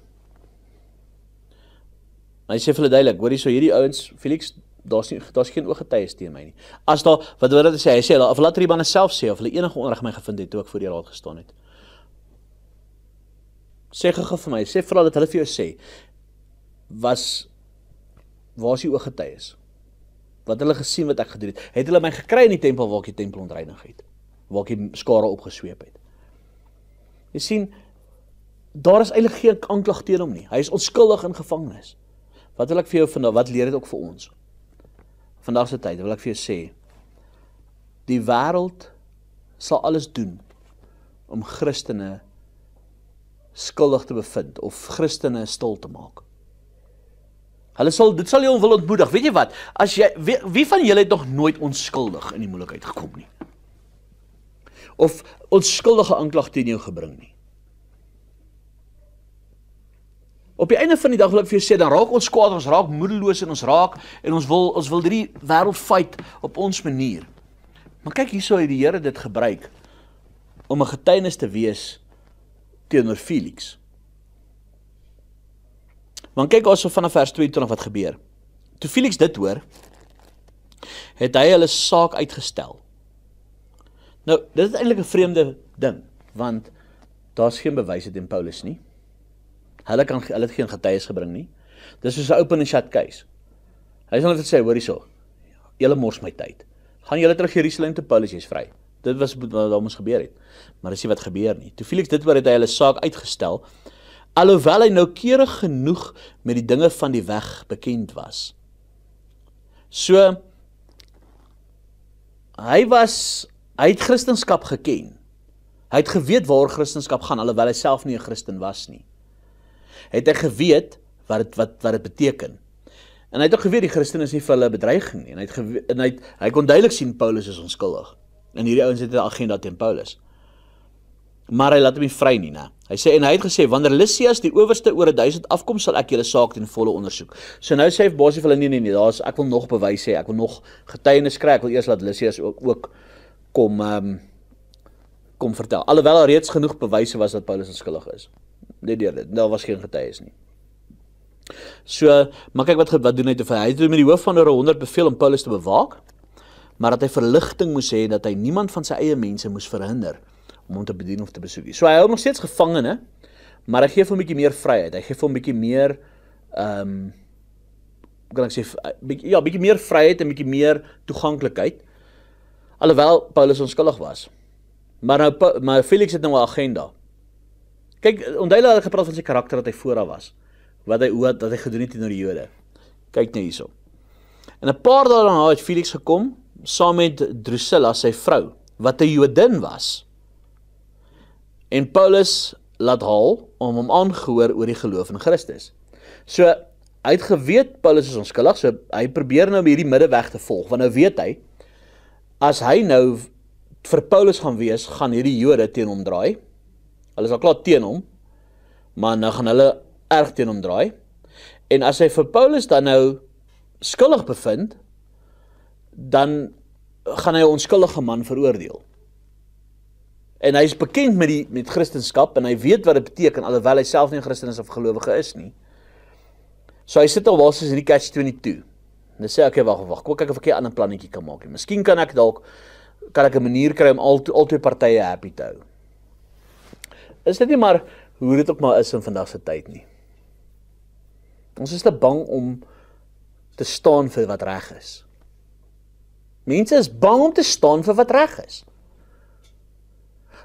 Maar hy sê vir hulle duidelik, hoor hierso hierdie ouens, Felix, daar's nie daar's geen ooggetuies teen my nie. As daar wat wil dit sê, hy sê hulle of laat Ribane self sê of hulle enige onreg my gevind het toe ek voor die raad gestaan het. Sê gege vir my, sê vra dat hulle vir jou sê was waar is die ooggetuies? Wat hulle gesien wat ek gedoen het? Het hulle my gekry in die tempel waar ek die tempel ontreinig het? Waar ek die skare opgesweep het? Jy sien Daar is eintlik geen aanklag teen hom nie. Hy is onskuldig in gevangenis. Wat wil ek vir jou vandag wat leer dit ook vir ons? Vandag se tyd wil ek vir jou sê die wêreld sal alles doen om Christene skuldig te bevind of Christene stil te maak. Hulle sal dit sal jou wil ontmoedig. Weet jy wat? As jy wie, wie van julle het nog nooit onskuldig in die moeilikheid gekom nie? Of onskuldige aanklag teen jou gebring nie? Op die einde van die dag wil ek vir jou sê dan raak ons kwaad, ons raak moedeloos en ons raak en ons wil ons wil hierdie wêreld fight op ons manier. Maar kyk hierso hoe die Here dit gebruik om 'n getuienis te wees teenoor Felix. Want kyk ons vanaf vers 22 wat gebeur. Toe Felix dit hoor, het hy hulle saak uitgestel. Nou, dit is eintlik 'n vreemde ding, want daar's geen bewyse teen Paulus nie. Hulle kan hulle het geen getuies gebring nie. Dis soos 'n open and shut case. Hy sê net sê hoor hierso. Julle mors my tyd. Gaan julle terug Jerusalem te Paulus jy's vry. Dit was wat daar ons gebeur het. Maar dis nie wat gebeur nie. Toe Felix dit hoor het hy hulle saak uitgestel. Alhoewel hy nou keurig genoeg met die dinge van die weg bekend was. So hy was hy het Christendom geken. Hy het geweet waar Christendom gaan alhoewel hy self nie 'n Christen was nie het hy geweet wat het, wat wat dit beteken. En hy het ook geweet die Christene is nie vir hulle 'n bedreiging nie en hy het geweet, en hy het, hy kon duidelik sien Paulus is onskuldig. En hierdie ouens het 'n agenda teen Paulus. Maar hy laat hom nie vry nie, né? Hy sê en hy het gesê wanneer Lysias die owerste oor 1000 afkom sal ek julle saak ten volle ondersoek. So nou sê hy basies vir hulle nee nee nee, daar's ek wil nog bewys hê, ek wil nog getuienis kry, ek wil eers laat Lysias ook ook kom ehm um, kom vertel. Alhoewel al reeds genoeg bewyse was dat Paulus onskuldig is nie deur dit. Daar was geen getuies nie. So, maar kyk wat wat doen hy te ver. Hy het met die hoof van oor 100 beveel om Paulus te bewaak, maar dat hy verligting moes hê dat hy niemand van sy eie mense moes verhinder om hom te bedien of te besoek nie. So hy hou nog steeds gevangene, maar hy gee hom 'n bietjie meer vryheid. Hy gee hom 'n bietjie meer ehm um, kan ek sê eh, bietjie ja, bietjie meer vryheid en bietjie meer toeganklikheid alhoewel Paulus onskuldig was. Maar nou maar Felix het nou 'n agenda. Kyk, onthou hulle het gepraat van sy karakter wat hy voor haar was. Wat hy hoe het wat hy gedoen het teenoor die Jode. Kyk nou hierso. En 'n paar dae daarna het Felix gekom saam met Drusilla, sy vrou, wat 'n Jodin was. En Paulus laat haal om hom aangehoor oor die geloof in Christus. So hy het geweet Paulus is onskuldig, so hy probeer nou hierdie middeweg te volg, want nou weet hy as hy nou vir Paulus gaan wees, gaan hierdie Jode teen hom draai Hulle is al klaar teen hom. Maar nou gaan hulle erg teen hom draai. En as hy vir Paulus dan nou skuldig bevind, dan gaan hy 'n onskuldige man veroordeel. En hy is bekend met die met Christendom en hy weet wat dit beteken alhoewel hy self nie 'n Christen is of gelowige is nie. So hy sit al waar soos hierdie catch 22. En hy sê okay wag wag, kom kyk of ek 'n ander plannetjie kan maak. Miskien kan ek dalk kan ek 'n manier kry om al al twee partye happy te hou. Is dit nie maar hoe dit ook maar is in vandag se tyd nie. Ons is te bang om te staan vir wat reg is. Mense is bang om te staan vir wat reg is.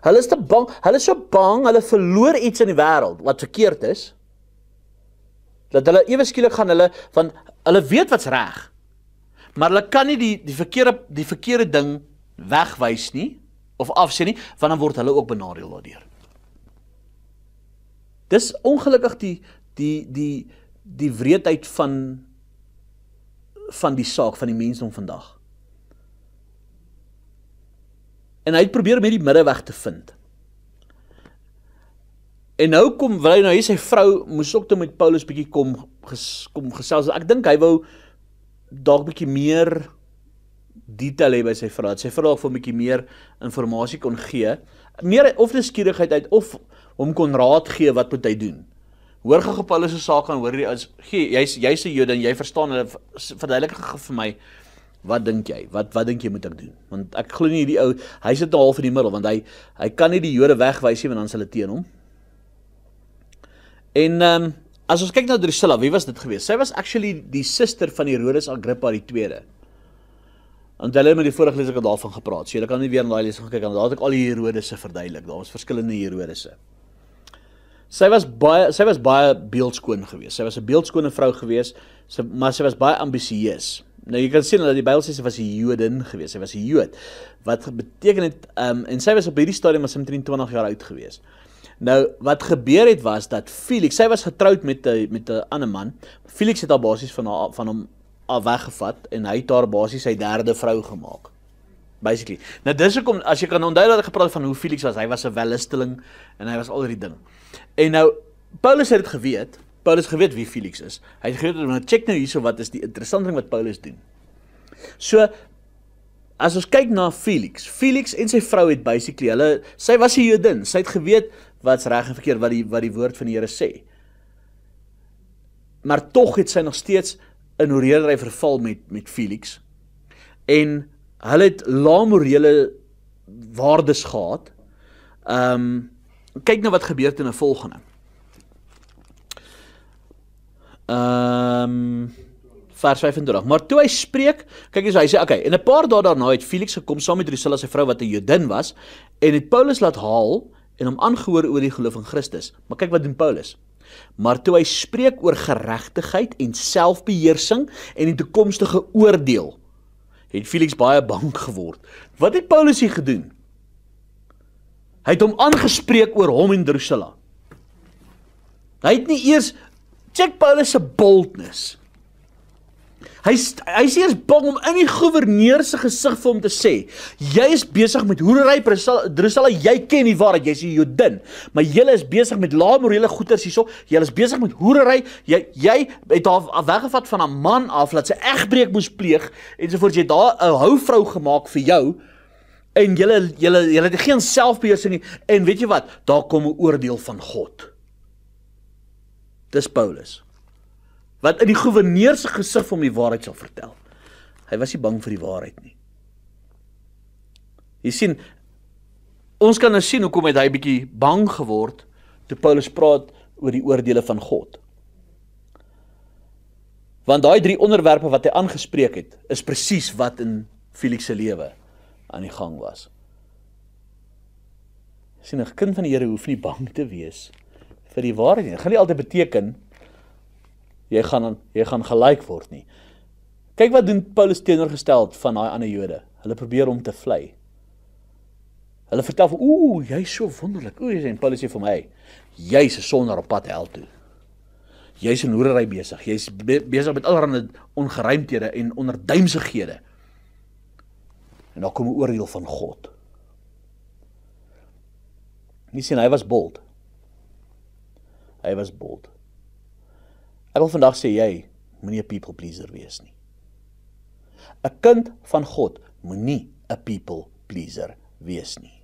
Hulle is te bang, hulle is so bang hulle verloor iets in die wêreld wat verkeerd is. Dat hulle ewe skielik gaan hulle van hulle weet wat's reg. Maar hulle kan nie die die verkeerde die verkeerde ding wegwys nie of afsien nie, want dan word hulle ook benadeel daardeur. Dis ongelukkig die die die die wreedheid van van die saak van die mense om vandag. En hy het probeer om hierdie middeweg te vind. En nou kom wil hy nou hier sy vrou moes ook toe met Paulus bietjie kom ges, kom gesels. Ek dink hy wou dalk bietjie meer detail hê by sy vrou. Sy vrou dalk vir 'n bietjie meer inligting kon gee. Meer of nuuskierigheid uit of hom kon raad gee wat moet hy doen. Hoor gou gou Paulus se saak aan, hoor jy as jy's jy's 'n Jood en jy verstaan hulle verduidelik vir my wat dink jy? Wat wat dink jy moet ek doen? Want ek glo nie die ou hy sit half in die middel want hy hy kan nie die Jode wegwys nie want dan sal hulle teen hom. En ehm um, as ons kyk na Drusilla, wie was dit gewees? Sy was actually die suster van Herodes Agrippa II. Want hulle het met die vorige lesing daarvan gepraat. So jy kan nie weer na daai lesing kyk want daar het ek al die Herodese verduidelik. Daar was verskillende Herodese. Sy was baie sy was baie beeldskoon geweest. Sy was 'n beeldskone vrou geweest, sy, maar sy was baie ambisieus. Nou jy kan sien dat die Bybel sê sy was 'n Jodin geweest. Sy was 'n Jood. Wat beteken dit ehm um, en sy was op hierdie stadium was sy 23 jaar oud geweest. Nou wat gebeur het was dat Felix, sy was getroud met 'n met 'n ander man. Felix het haar basies van haar van hom af weggevat en hy het haar basies sy derde vrou gemaak. Basically. Nou dis hoekom as jy kan onthou dat ek gepraat van hoe Felix was, hy was 'n welisteling en hy was al hierdie ding. En nou Paulus het dit geweet. Paulus geweet wie Felix is. Hy het geweet nou check nou hierso wat is die interessante ding wat Paulus doen. So as ons kyk na Felix, Felix en sy vrou het basically hulle sy was 'n Jodin. Sy het geweet wat's reg en verkeerd wat die wat die woord van die Here sê. Maar tog het sy nog steeds in horeerdery verval met met Felix. En hulle het lae morele waardes gehad. Ehm um, kyk nou wat gebeur teen 'n volgende. Ehm um, vers 25. Maar toe hy spreek, kyk hier, so hy sê, okay, en 'n paar dae daarna het Felix gekom saam met Drusilla se vrou wat 'n Jodin was en het Paulus laat haal en hom aangehoor oor die geloof in Christus. Maar kyk wat doen Paulus. Maar toe hy spreek oor geregtigheid en selfbeheersing en die toekomstige oordeel, het Felix baie bang geword. Wat het Paulus hier gedoen? Hy het hom aangespreek oor hom en Drusilla. Hy het nie eers check Paulus se boldness. Hy hy's eers bang om in die goewerneur se gesig vir hom te sê, jy is besig met hoerery Drusilla, jy ken nie waar dat jy's 'n Jodin, maar jy is besig met lae morele goeters hierso. Jy is besig met hoerery. Jy jy het haar weggevat van 'n man af, laat sy egbreek moes pleeg en sovoorts jy daar 'n hou vrou gemaak vir jou En julle julle julle het geen selfbeheersing nie en weet jy wat? Daar kom 'n oordeel van God. Dis Paulus. Wat in die goewerneur se gesig hom die waarheid sal vertel. Hy was nie bang vir die waarheid nie. Jy sien ons kan nou sien hoekom het hy bietjie bang geword toe Paulus praat oor die oordeele van God. Want daai drie onderwerpe wat hy aangespreek het, is presies wat in Felix se lewe aan die gang was. Sien, 'n kind van die Here hoef nie bang te wees vir die waarheid nie. Dit gaan nie altyd beteken jy gaan jy gaan gelyk word nie. Kyk wat doen Paulus teenoorgestel van daai ander Jode. Hulle probeer om te vlei. Hulle vertel van ooh, jy's so wonderlik. Ooh, jy's en Paulus sê vir my, jy's 'n sonder op pad hel toe. Jy's in hoerery besig. Jy's be besig met allerlei ongeruimthede en onderduimsighede. En daar kom 'n oordeel van God. Nie sien hy was bold. Hy was bold. Ek wil vandag sê jy moenie 'n people pleaser wees nie. 'n Kind van God moenie 'n people pleaser wees nie.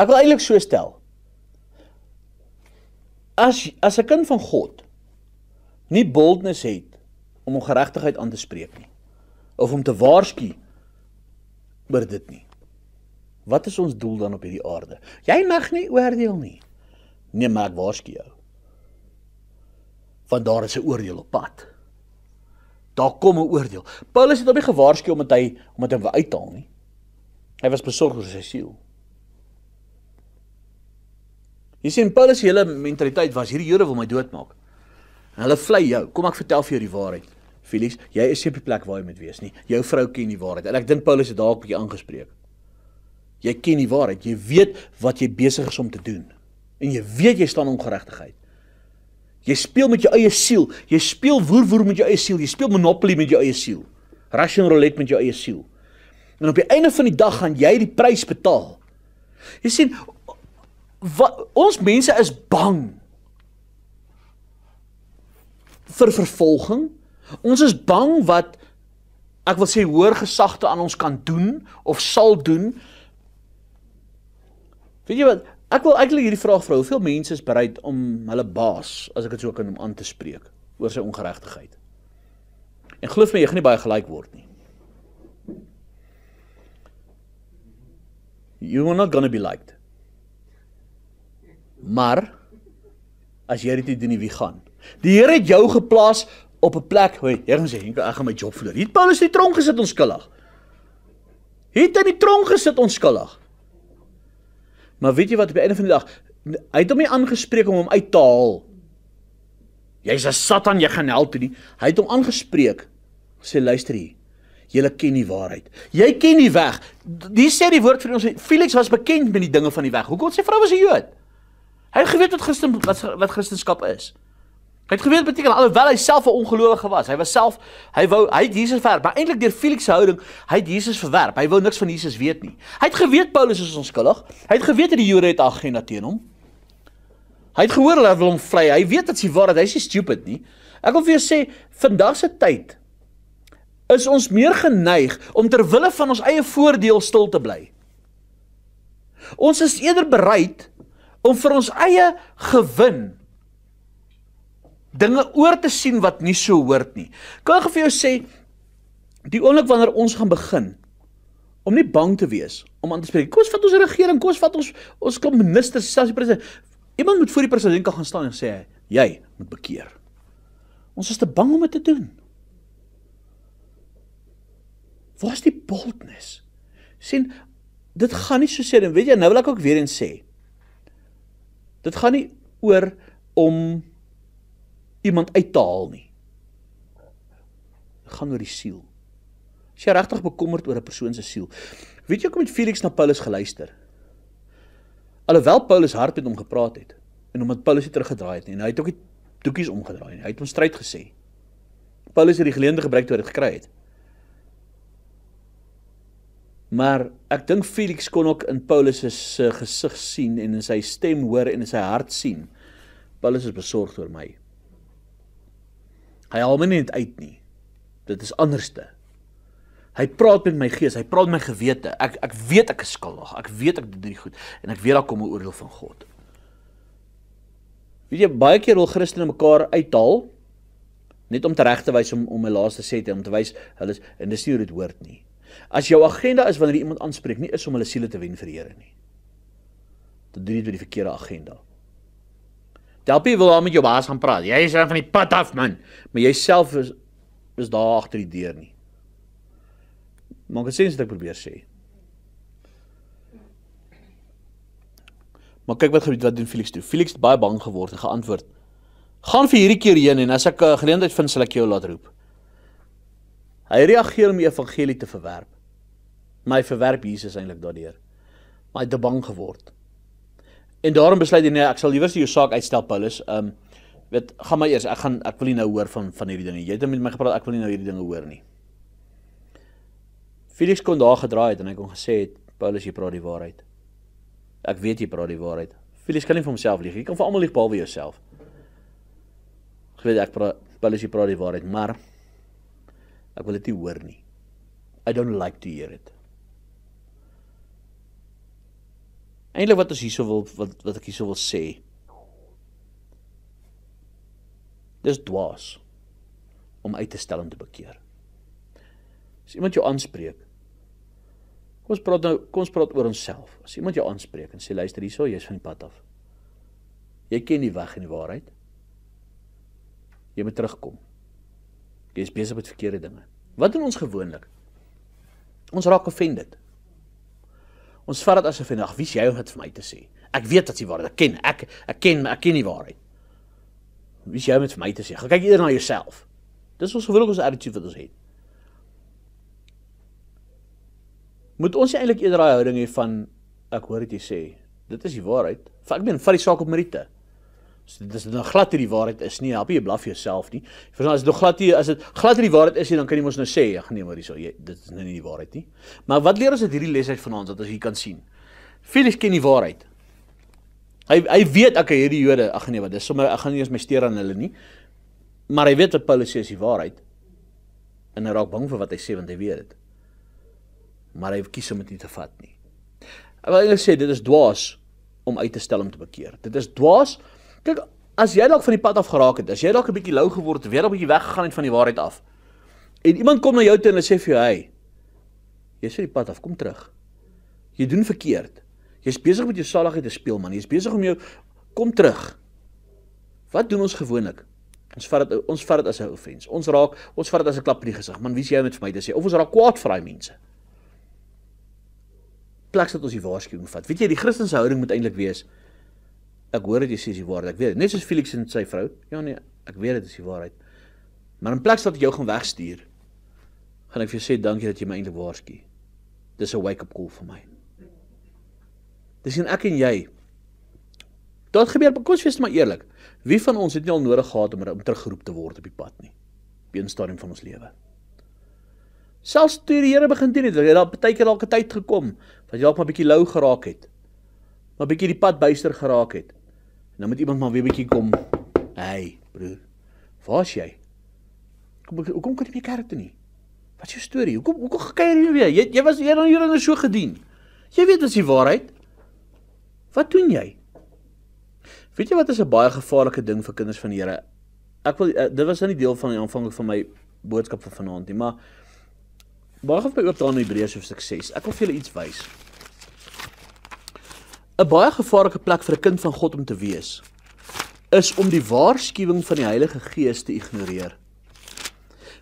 Ek wil eintlik so stel. As as 'n kind van God nie boldness het om om geregtigheid aan te spreek nie of om te waarsku oor dit nie. Wat is ons doel dan op hierdie aarde? Jy mag nie oordeel nie. Nee, maar ek waarsku jou. Want daar is 'n oordeel op pad. Daar kom 'n oordeel. Paulus het hom nie gewaarsku omdat hy omdat hy wou uithaal nie. Hy was besorg oor sy siel. Jy sien Paulus se hele mentaliteit was hierdie Jode wil my doodmaak. Hulle vlei jou. Kom ek vertel vir jou die waarheid. Filies, jy is seker op die plek waar jy moet wees nie. Jou vrou ken die waarheid en ek dink Paulus het dalk 'n bietjie aangespreek. Jy ken die waarheid. Jy weet wat jy besig is om te doen. En jy weet jy staan ongeregtigheid. Jy speel met jou eie siel. Jy speel woerwoer met jou eie siel. Jy speel Monopoly met jou eie siel. Russian roulette met jou eie siel. En op die einde van die dag gaan jy die prys betaal. Jy sien wat, ons mense is bang vir vervolging Ons is bang wat ek wil sê hoër gesagte aan ons kan doen of sal doen. Weet jy wat? Ek wil eintlik hierdie vraag vra, hoeveel mense is bereid om hulle baas, as ek dit so kan noem, aan te spreek oor sy ongeregtigheid? En glo my, jy gaan nie baie gelyk word nie. You are not going to be liked. Maar as jy dit doen, wie gaan? Die Here het jou geplaas op 'n plek, hoe Jeremy sê, ek gaan my job verloor. Hier Paulus in die tronk gesit onskuldig. Hier in die tronk gesit onskuldig. Maar weet jy wat op die einde van die dag hy het hom nie aangespreek om hom uit te haal. Jy's 'n Satan, jy gaan hel toe nie. Hy het hom aangespreek. Sê luister hier. Julle ken die waarheid. Jy ken die weg. Hier sê die woord vir ons Felix was bekend met die dinge van die weg. Hoekom sê vrou was 'n Jood? Hy het geweet wat Christen wat wat Christendom is. Hy het geweet beteken alhoewel hy self 'n ongelowige was, hy was self hy wou hy het Jesus verwerp, maar eintlik deur Felix se houding, hy het Jesus verwerp. Hy wou niks van Jesus weet nie. Hy het geweet Paulus is onskuldig. Hy het geweet dat die Jode het agenda teen hom. Hy het gehoor hulle wil hom vlei. Hy weet dit is die waarheid. Hy's nie stupid nie. Ek wil vir jou sê, vandag se tyd is ons meer geneig om ter wille van ons eie voordeel stil te bly. Ons is eerder bereid om vir ons eie gewin dinge oor te sien wat nie so hoort nie. Kan ek vir jou sê die oomblik wanneer ons gaan begin om nie bang te wees om aan te spreek. Kom ons vat ons regering, kom ons vat ons ons kom minister, selfs die president. Iemand moet voor die president kan gaan staan en sê jy moet bekeer. Ons is te bang om dit te doen. Waar is die boldness? sien dit gaan nie so sê en weet jy nou wil ek ook weer eens sê dit gaan nie oor om iemand uit te haal nie. Dit gaan oor die siel. As jy regtig bekommerd oor 'n persoon se siel, weet jy kom met Felix na Paulus geluister. Alhoewel Paulus hard met hom gepraat het en omdat Paulus nie teruggedraai het nie en hy het ook die doekies omgedraai nie. Hy het hom stryd gesê. Paulus het die geleentheid gebruik toe hy dit gekry het. Maar ek dink Felix kon ook in Paulus se gesig sien en in sy stem hoor en in sy hart sien. Paulus is besorgd oor my. Hy haal my nie net uit nie. Dit is anderste. Hy praat met my gees, hy praat met my gewete. Ek ek weet ek is skuldig. Ek weet ek doen nie goed en ek weet daar kom 'n oordeel van God. Weet jy baie keer wil Christene mekaar uithaal net om te reg te wys om om 'n laaste sê te om te wys hulle is en dis nie hoe dit hoort nie. As jou agenda is wanneer jy iemand aanspreek, nie is om hulle siele te wen vir die Here nie. Dit doen dit met die verkeerde agenda. Delpie wil daar met jou baas gaan praat. Jy is van die pad af, man. Maar jouself is is daar agter die deur nie. Maak dit sens wat ek probeer sê. Maar kyk wat gebeur wat doen Felix toe. Felix het baie bang geword en geantwoord: "Gaan vir hierdie keer heen en as ek 'n eh, geleentheid vind, sal ek jou laat roep." Hy reageer om die evangelie te verwerp. Maar hy verwerp Jesus eintlik daardeur. Maar hy het te bang geword. En daarom besluit hy nee, ek sal liewer sy saak uitstel Paulus. Ehm um, weet gaan maar eers, ek gaan ek wil nie nou hoor van van hierdie dinge. Jy het nou met my gepraat, ek wil nie nou hierdie dinge hoor nie. Felix kon daar gedraai het en hy kon gesê het Paulus jy praat die waarheid. Ek weet jy praat die waarheid. Felix kan nie vir homself lieg. Jy kan vir almal lieg behalwe jouself. Ek weet ek praat Paulus jy praat die waarheid, maar ek wil dit nie hoor nie. I don't like to hear it. eintlik wat ons hierso wil wat wat ek hierso wil sê. Dis dwaas om uitstelling te bekeer. As iemand jou aanspreek, kom ons praat nou, kom ons praat oor onsself. As iemand jou aanspreek en sê luister hierso, jy's van die pad af. Jy ken die weg en die waarheid. Jy moet terugkom. Jy is besig met verkeerde dinge. Wat doen ons gewoonlik? Ons raak offended. Ons vat dit asof hy nog wies jy om dit vir my te sê. Ek weet dat jy waar dit ken. Ek ek ken ek ken nie waarheid. Wies jy om dit vir my te sê? Gaan kyk eerder na jouself. Dis ons gewoonlik ons attitude wat ons het. Moet ons eintlik eerder daai houding hê van ek hoor dit jy sê. Dit is die waarheid. Ek meen vat die saak op meriete dis nou glad hier die waarheid is nie help jy blaf jouself nie verstaan as dit nou glad hier as dit glad hier die waarheid is jy dan kan jy mos nou sê ag nee maar hierso jy dit is nou nie die waarheid nie maar wat leer ons uit hierdie les uit vanaand dat ons hier kan sien Felix ken die waarheid hy hy weet ek hierdie Jode ag nee wat dis sommer ek gaan nie eens my steer aan hulle nie maar hy weet wat Paulus sê is die waarheid en hy raak bang vir wat hy sê want hy weet dit maar hy kies om dit nie te vat nie hy wil sê dit is dwaas om uit te stel om te bekeer dit is dwaas Kyk, as jy dalk van die pad af geraak het, as jy dalk 'n bietjie lou geword het, weer 'n bietjie weggegaan het van die waarheid af. En iemand kom na jou toe en sê vir jou, "Hey, jy's op die pad af, kom terug. Jy doen verkeerd. Jy's besig met jou saligheid te speel, man. Jy's besig om jou kom terug." Wat doen ons gewoonlik? Ons vat dit ons vat dit as 'n offense. Ons raak ons vat dit as 'n klap in die gesig. Man, wie's jy om dit vir my te sê? Of ons raak kwaad vir daai mense? Plaas dat ons die waarskuwing vat. Weet jy, die Christelike houding moet eintlik wees: Ek hoor dit jy sê dis waar, ek weet. Net soos Felix en sy vrou. Ja nee, ek weet dit is die waarheid. Maar in plaas dat jy jou gaan wegstuur, gaan ek vir jou sê dankie dat jy my eintlik waarsku. Dis 'n wake-up call vir my. Dis en ek en jy. Dit gebeur by kosfees maar eerlik. Wie van ons het nie al nodig gehad om om teruggeroep te word op die pad nie? Been stadium van ons lewe. Selfs toe die Here begin dien het, het daar baie keer dalk 'n tyd gekom wat jy dalk maar bietjie lou geraak het. Maar bietjie die pad byster geraak het. En nou dan moet iemand maar weer 'n bietjie kom. Hey, broer. Waar's jy? Kom ek hoekom kan jy nie kerk toe nie? Wat is jou storie? Hoekom hoekom gekuier jy weer? Jy jy was eendag hier en so gedien. Jy weet wat is die waarheid? Wat doen jy? Weet jy wat is 'n baie gevaarlike ding vir kinders van die Here? Ek wil uh, dit was nou nie deel van die aanvang van my boodskap van vanaand nie, maar Baie gou by oop daar in Hebreërs hoofstuk 6. Ek wil vir julle iets wys. 'n baie gevaarlike plek vir 'n kind van God om te wees is om die waarskuwing van die Heilige Gees te ignoreer.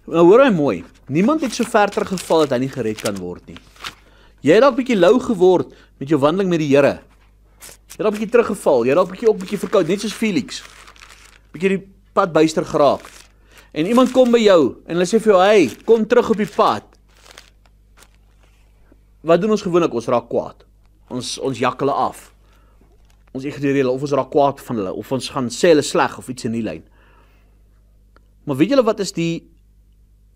Nou hoor hy mooi, niemand het so verter geval dat hy nie gered kan word nie. Jy het dalk bietjie lou geword met jou wandeling met die Here. Jy het dalk bietjie teruggeval, jy het dalk bietjie op bietjie verkou, net soos Felix. Bietjie die pad byster geraak. En iemand kom by jou en hulle sê vir jou, "Hey, kom terug op die pad." Wat doen ons gewoonlik? Ons raak kwaad ons ons jak hulle af. Ons ignoreer hulle of ons raak kwaad van hulle of ons gaan sê hulle sleg of iets in die lyn. Maar weet julle wat is die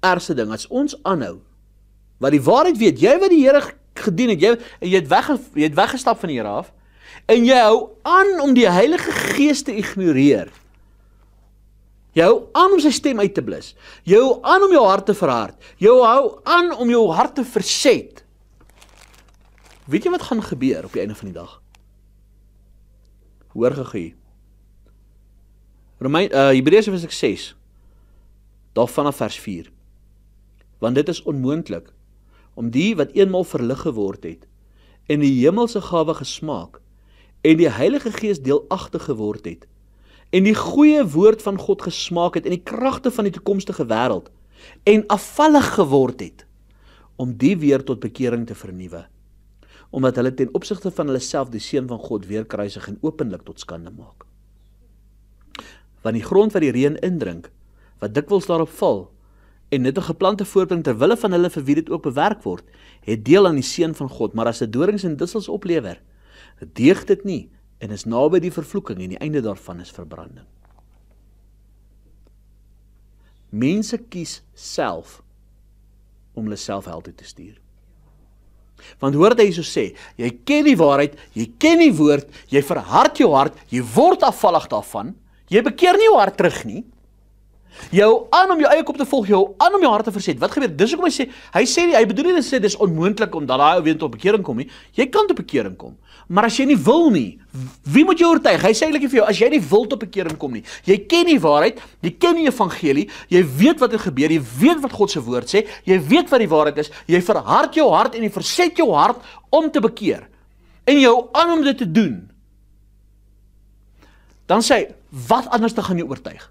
ergste ding as ons aanhou? Wat die waarheid weet, jy wat die Here gedien het, jy jy het weg jy het weggestap van die Here af en jy hou aan om die Heilige Gees te ignoreer. Jy hou aan om sy stem uit te blus. Jy hou aan om jou hart te verhard. Jy hou aan om jou hart te verset. Weet jy wat gaan gebeur op die einde van die dag? Hoor gegee. Romein eh uh, Hebreërs 6 daar vanaf vers 4. Want dit is onmoontlik om die wat eenmal verlig geword het en die hemelse gawe gesmaak en die Heilige Gees deelagtig geword het en die goeie woord van God gesmaak het en die kragte van die toekomstige wêreld en afvallig geword het om die weer tot bekering te vernuwe omdat hulle ten opsigte van hulle self die seun van God weer kruisig en openlik tot skande maak. Want die grond wat die reën indrink, wat dikwels daarop val en nuttige plante voortbring ter wille van hulle vir wie dit ook bewerk word, het deel aan die seun van God, maar as dit dorings en dussels oplewer, deeg dit nie en is naby die vervloeking en die einde daarvan is verbranding. Mense kies self om hulle self helde te stuur. Want hoor dit hy so sê, jy ken die waarheid, jy ken die woord, jy verhard jou hart, jy word afvallig daarvan, jy bekeer nie jou hart terug nie jou aan om jou eie kop te volg, jou aan om jou hart te verset. Wat gebeur? Dis hoekom hy sê, hy sê nie, hy bedoel nie dat sê dis onmoontlik om dat daai ou weer tot bekering kom nie. Jy kan tot bekering kom. Maar as jy nie wil nie, wie moet jou oortuig? Hy sê eintlik vir jou, as jy nie wil tot bekering kom nie, jy ken nie waarheid, jy ken nie evangelie, jy weet wat het er gebeur, jy weet wat God se woord sê, jy weet wat die waarheid is, jy verhard jou hart en jy verset jou hart om te bekeer en jou aan om dit te doen. Dan sê wat anders te gaan jy oortuig?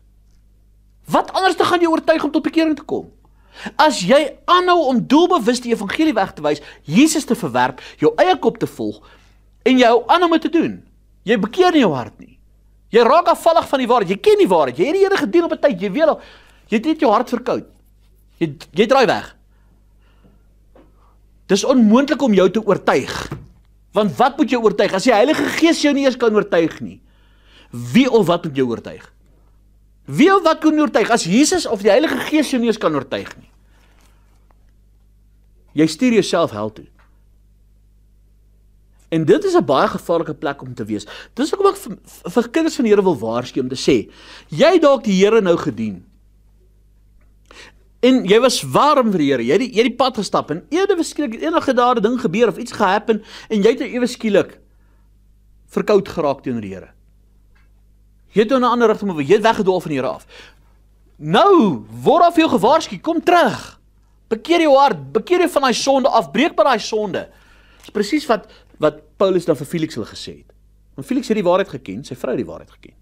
Wat anders te gaan jy oortuig om tot bekering te kom? As jy aanhou om doelbewus die evangelie weg te wys, Jesus te verwerp, jou eie kop te volg en jou aan hom te doen, jy bekeer nie jou hart nie. Jy raak afvallig van die waarheid. Jy ken nie waarheid. Jy het die Here gedien op 'n tyd, jy weet al, jy het net jou hart verkoud. Jy jy draai weg. Dis onmoontlik om jou te oortuig. Want wat moet jy oortuig as die Heilige Gees jou nie eers kan oortuig nie? Wie of wat moet jou oortuig? Wie wat kon oortuig as Jesus of die Heilige Gees jou nie eens kan oortuig nie? Jy stuur jouself hel toe. En dit is 'n baie gevaarlike plek om te wees. Dis hoekom ek vir, vir kinders van die Here wil waarsku om te sê, jy dalk die Here nou gedien. En jy was warm vir die Here. Jy het die, jy het die pad gestap en eendag beskreek enige daardie ding gebeur of iets gehappen en jy het ewe skielik verkoud geraak teenoor die Here. Jy het nou 'n ander rigting moet, jy het weggedwaal van hier af. Nou, word daar vir jou gewaarsku, kom terug. Bekeer jou hart, bekeer jou van daai sonde af, breek met daai sonde. Dis presies wat wat Paulus dan vir Felix hulle gesê het. Want Felix het die waarheid geken, sy vrou het die waarheid geken.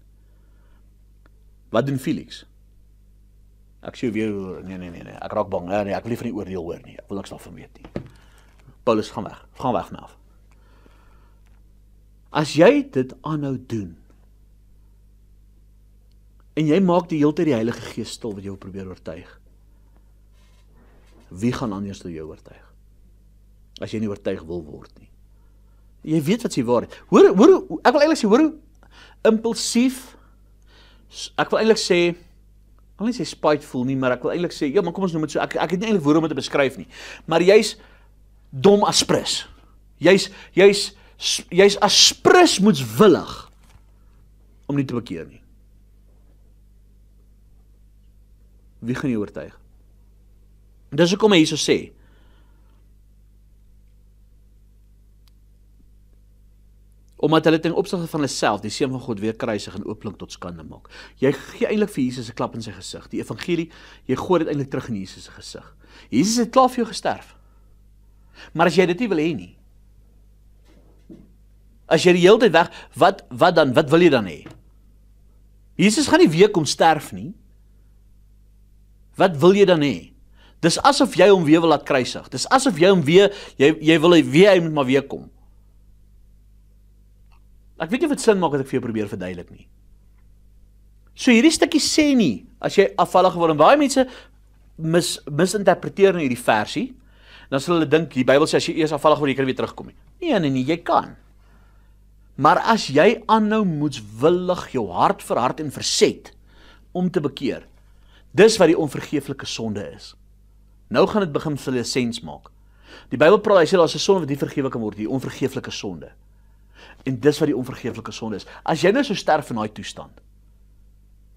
Wat doen Felix? Ek sê weer nee nee nee nee, ek raak bang. Nee, nee ek wil nie van die oordeel hoor nie. Ek wil niks daarvan weet nie. Paulus gaan weg. Gaan weg vanaf. As jy dit aanhou doen, En jy maak die hele tyd die Heilige Gees stil wat jou probeer oortuig. Wie gaan anders jou oortuig? As jy nie oortuig wil word nie. Jy weet wat s'ie waar. Hoor hoor ek wil eintlik sê hoor impulsief ek wil eintlik sê al nie sê spiteful nie, maar ek wil eintlik sê ja, maar kom ons noem dit so. Ek ek het nie eintlik woorde om dit te beskryf nie. Maar jy's dom aspris. Jy's jy's jy's aspris moetswillig om nie te bekeer nie. wie gaan jy oortuig? Dis hoekom hy hierso sê. Omdat hulle ten opsigte van hulle self die seën van God weer kruisig en ooplink tot skande maak. Jy gee eintlik vir Jesus 'n klap in sy gesig. Die evangelie, jy gooi dit eintlik terug in Jesus se gesig. Jesus het klaar vir jou gesterf. Maar as jy dit nie wil hê nie. As jy die hele tyd weg, wat wat dan? Wat wil jy dan hê? Jesus gaan nie weer kom sterf nie. Wat wil jy dan hê? Dis asof jy hom weer wil laat kruisig. Dis asof jy hom weer jy jy wil hy weer hy moet maar weer kom. Ek weet nie of dit sin maak wat ek vir jou probeer verduidelik nie. So hierdie stukkie sê nie as jy afvallig word en baie mense mis misinterpreteer nou hierdie versie, dan sal hulle dink die Bybel sê as jy eers afvallig word jy kan weer terugkom nie. Nee nee nee, jy kan. Maar as jy aanhou moets willig jou hart verhard en verset om te bekeer, Dis wat die onvergeeflike sonde is. Nou gaan dit begin vir lisens maak. Die Bybel praat hy sê daar's 'n sonde wat nie vergewe kan word nie, die onvergeeflike sonde. En dis wat die onvergeeflike sonde is. As jy nou sou sterf in daai toestand.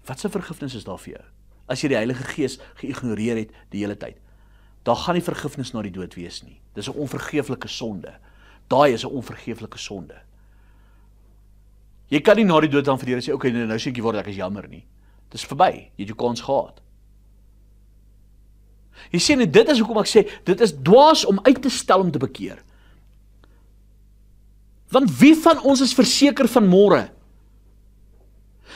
Wat 'n vergifnis is daar vir jou? As jy die Heilige Gees geïgnoreer het die hele tyd. Daar gaan nie vergifnis na die dood wees nie. Dis 'n onvergeeflike sonde. Daai is 'n onvergeeflike sonde. Jy kan nie na die dood dan vir die Here sê okay, nee, nee, nou sê ek jy word ek is jammer nie. Dis verby. Jy het jou kans gehad. Jy sien en dit is hoekom ek sê dit is dwaas om uit te stel om te bekeer. Want wie van ons is verseker van môre?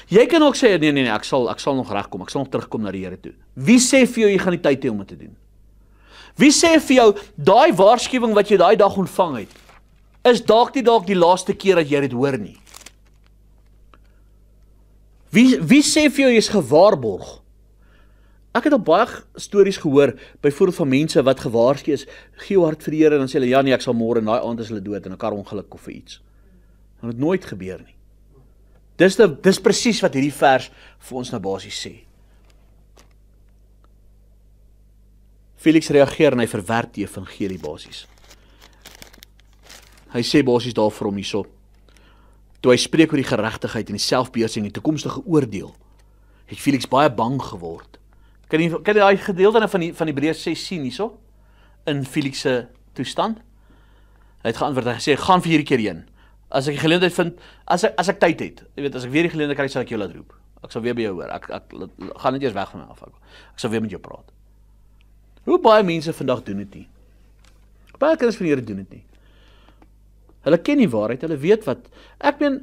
Jy kan ook sê nee nee nee, ek sal ek sal nog regkom, ek sal nog terugkom na die Here toe. Wie sê vir jou jy gaan die tyd hê om dit te doen? Wie sê vir jou daai waarskuwing wat jy daai dag ontvang het is dalk nie dalk die laaste keer dat jy dit hoor nie? Wie wie sê vir jou jy is gewaarborg? Ek het al baie stories gehoor, byvoorbeeld van mense wat gewaarsku is, gee jou hart vir die Here en dan sê hulle ja nee, ek sal môre en daai aand is hulle dood in 'n karongeluk of vir iets. Dan het nooit gebeur nie. Dis die, dis presies wat hierdie vers vir ons nou basies sê. Felix reageer en hy verwerp die evangelie basies. Hy sê basies daarvoor om hierop. Toe hy spreek oor die geregtigheid en die selfbeheersing en die toekomstige oordeel, het Felix baie bang geword. Kan jy kan jy daai gedeelte nou van die van Hebreë 6 sien hierso? In Felix se toestand. Hy het geantwoord en gesê: "Gaan vir hierdie keer heen. As ek die geleentheid vind, as ek as ek tyd het, jy weet, as ek weer die geleentheid kry, sal ek jou laat roep. Ek sal weer by jou hoor. Ek ek gaan net eers weg van my af. Ek sal weer met jou praat." Hoe baie mense vandag doen dit nie. Baie kinders van die Here doen dit nie. Hulle ken nie waarheid. Hulle weet wat. Ek meen,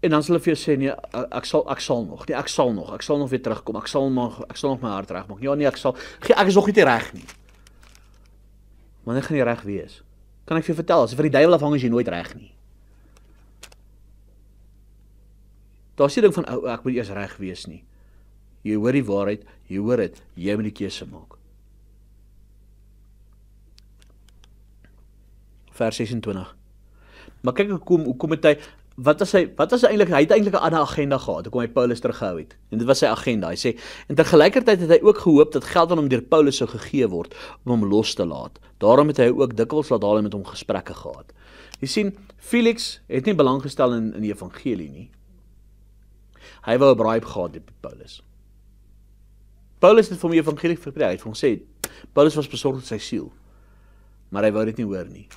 en dan sal hulle vir jou sê nee ek sal ek sal nog nee ek sal nog ek sal nog weer terugkom ek sal nog ek sal nog my hart regmaak ja nee ek sal ek is nog nie reg nie wanneer gaan jy reg wees kan ek vir jou vertel as vir die duiwel afhang is jy nooit reg nie daar's hierdie ding van ou ek moet eers reg wees nie jy hoor die waarheid jy hoor dit jy moet die keuse maak vers 26 Maar kyk hoe kom hoe kom dit hy wat was hy wat was eintlik hy het eintlik 'n ander agenda gehad hoekom hy Paulus terughou het en dit was sy agenda hy sê en te gelykertyd het hy ook gehoop dat geld aan hom deur Paulus sou gegee word om hom los te laat daarom het hy ook dikwels laat daal met hom gesprekke gehad jy sien Felix het nie belang gestel in in die evangelie nie hy wou 'n bribe gehad het met Paulus Paulus het vir my evangelie verpreek hy het vir hom sê Paulus was besorg oor sy siel maar hy wou dit nie hoor nie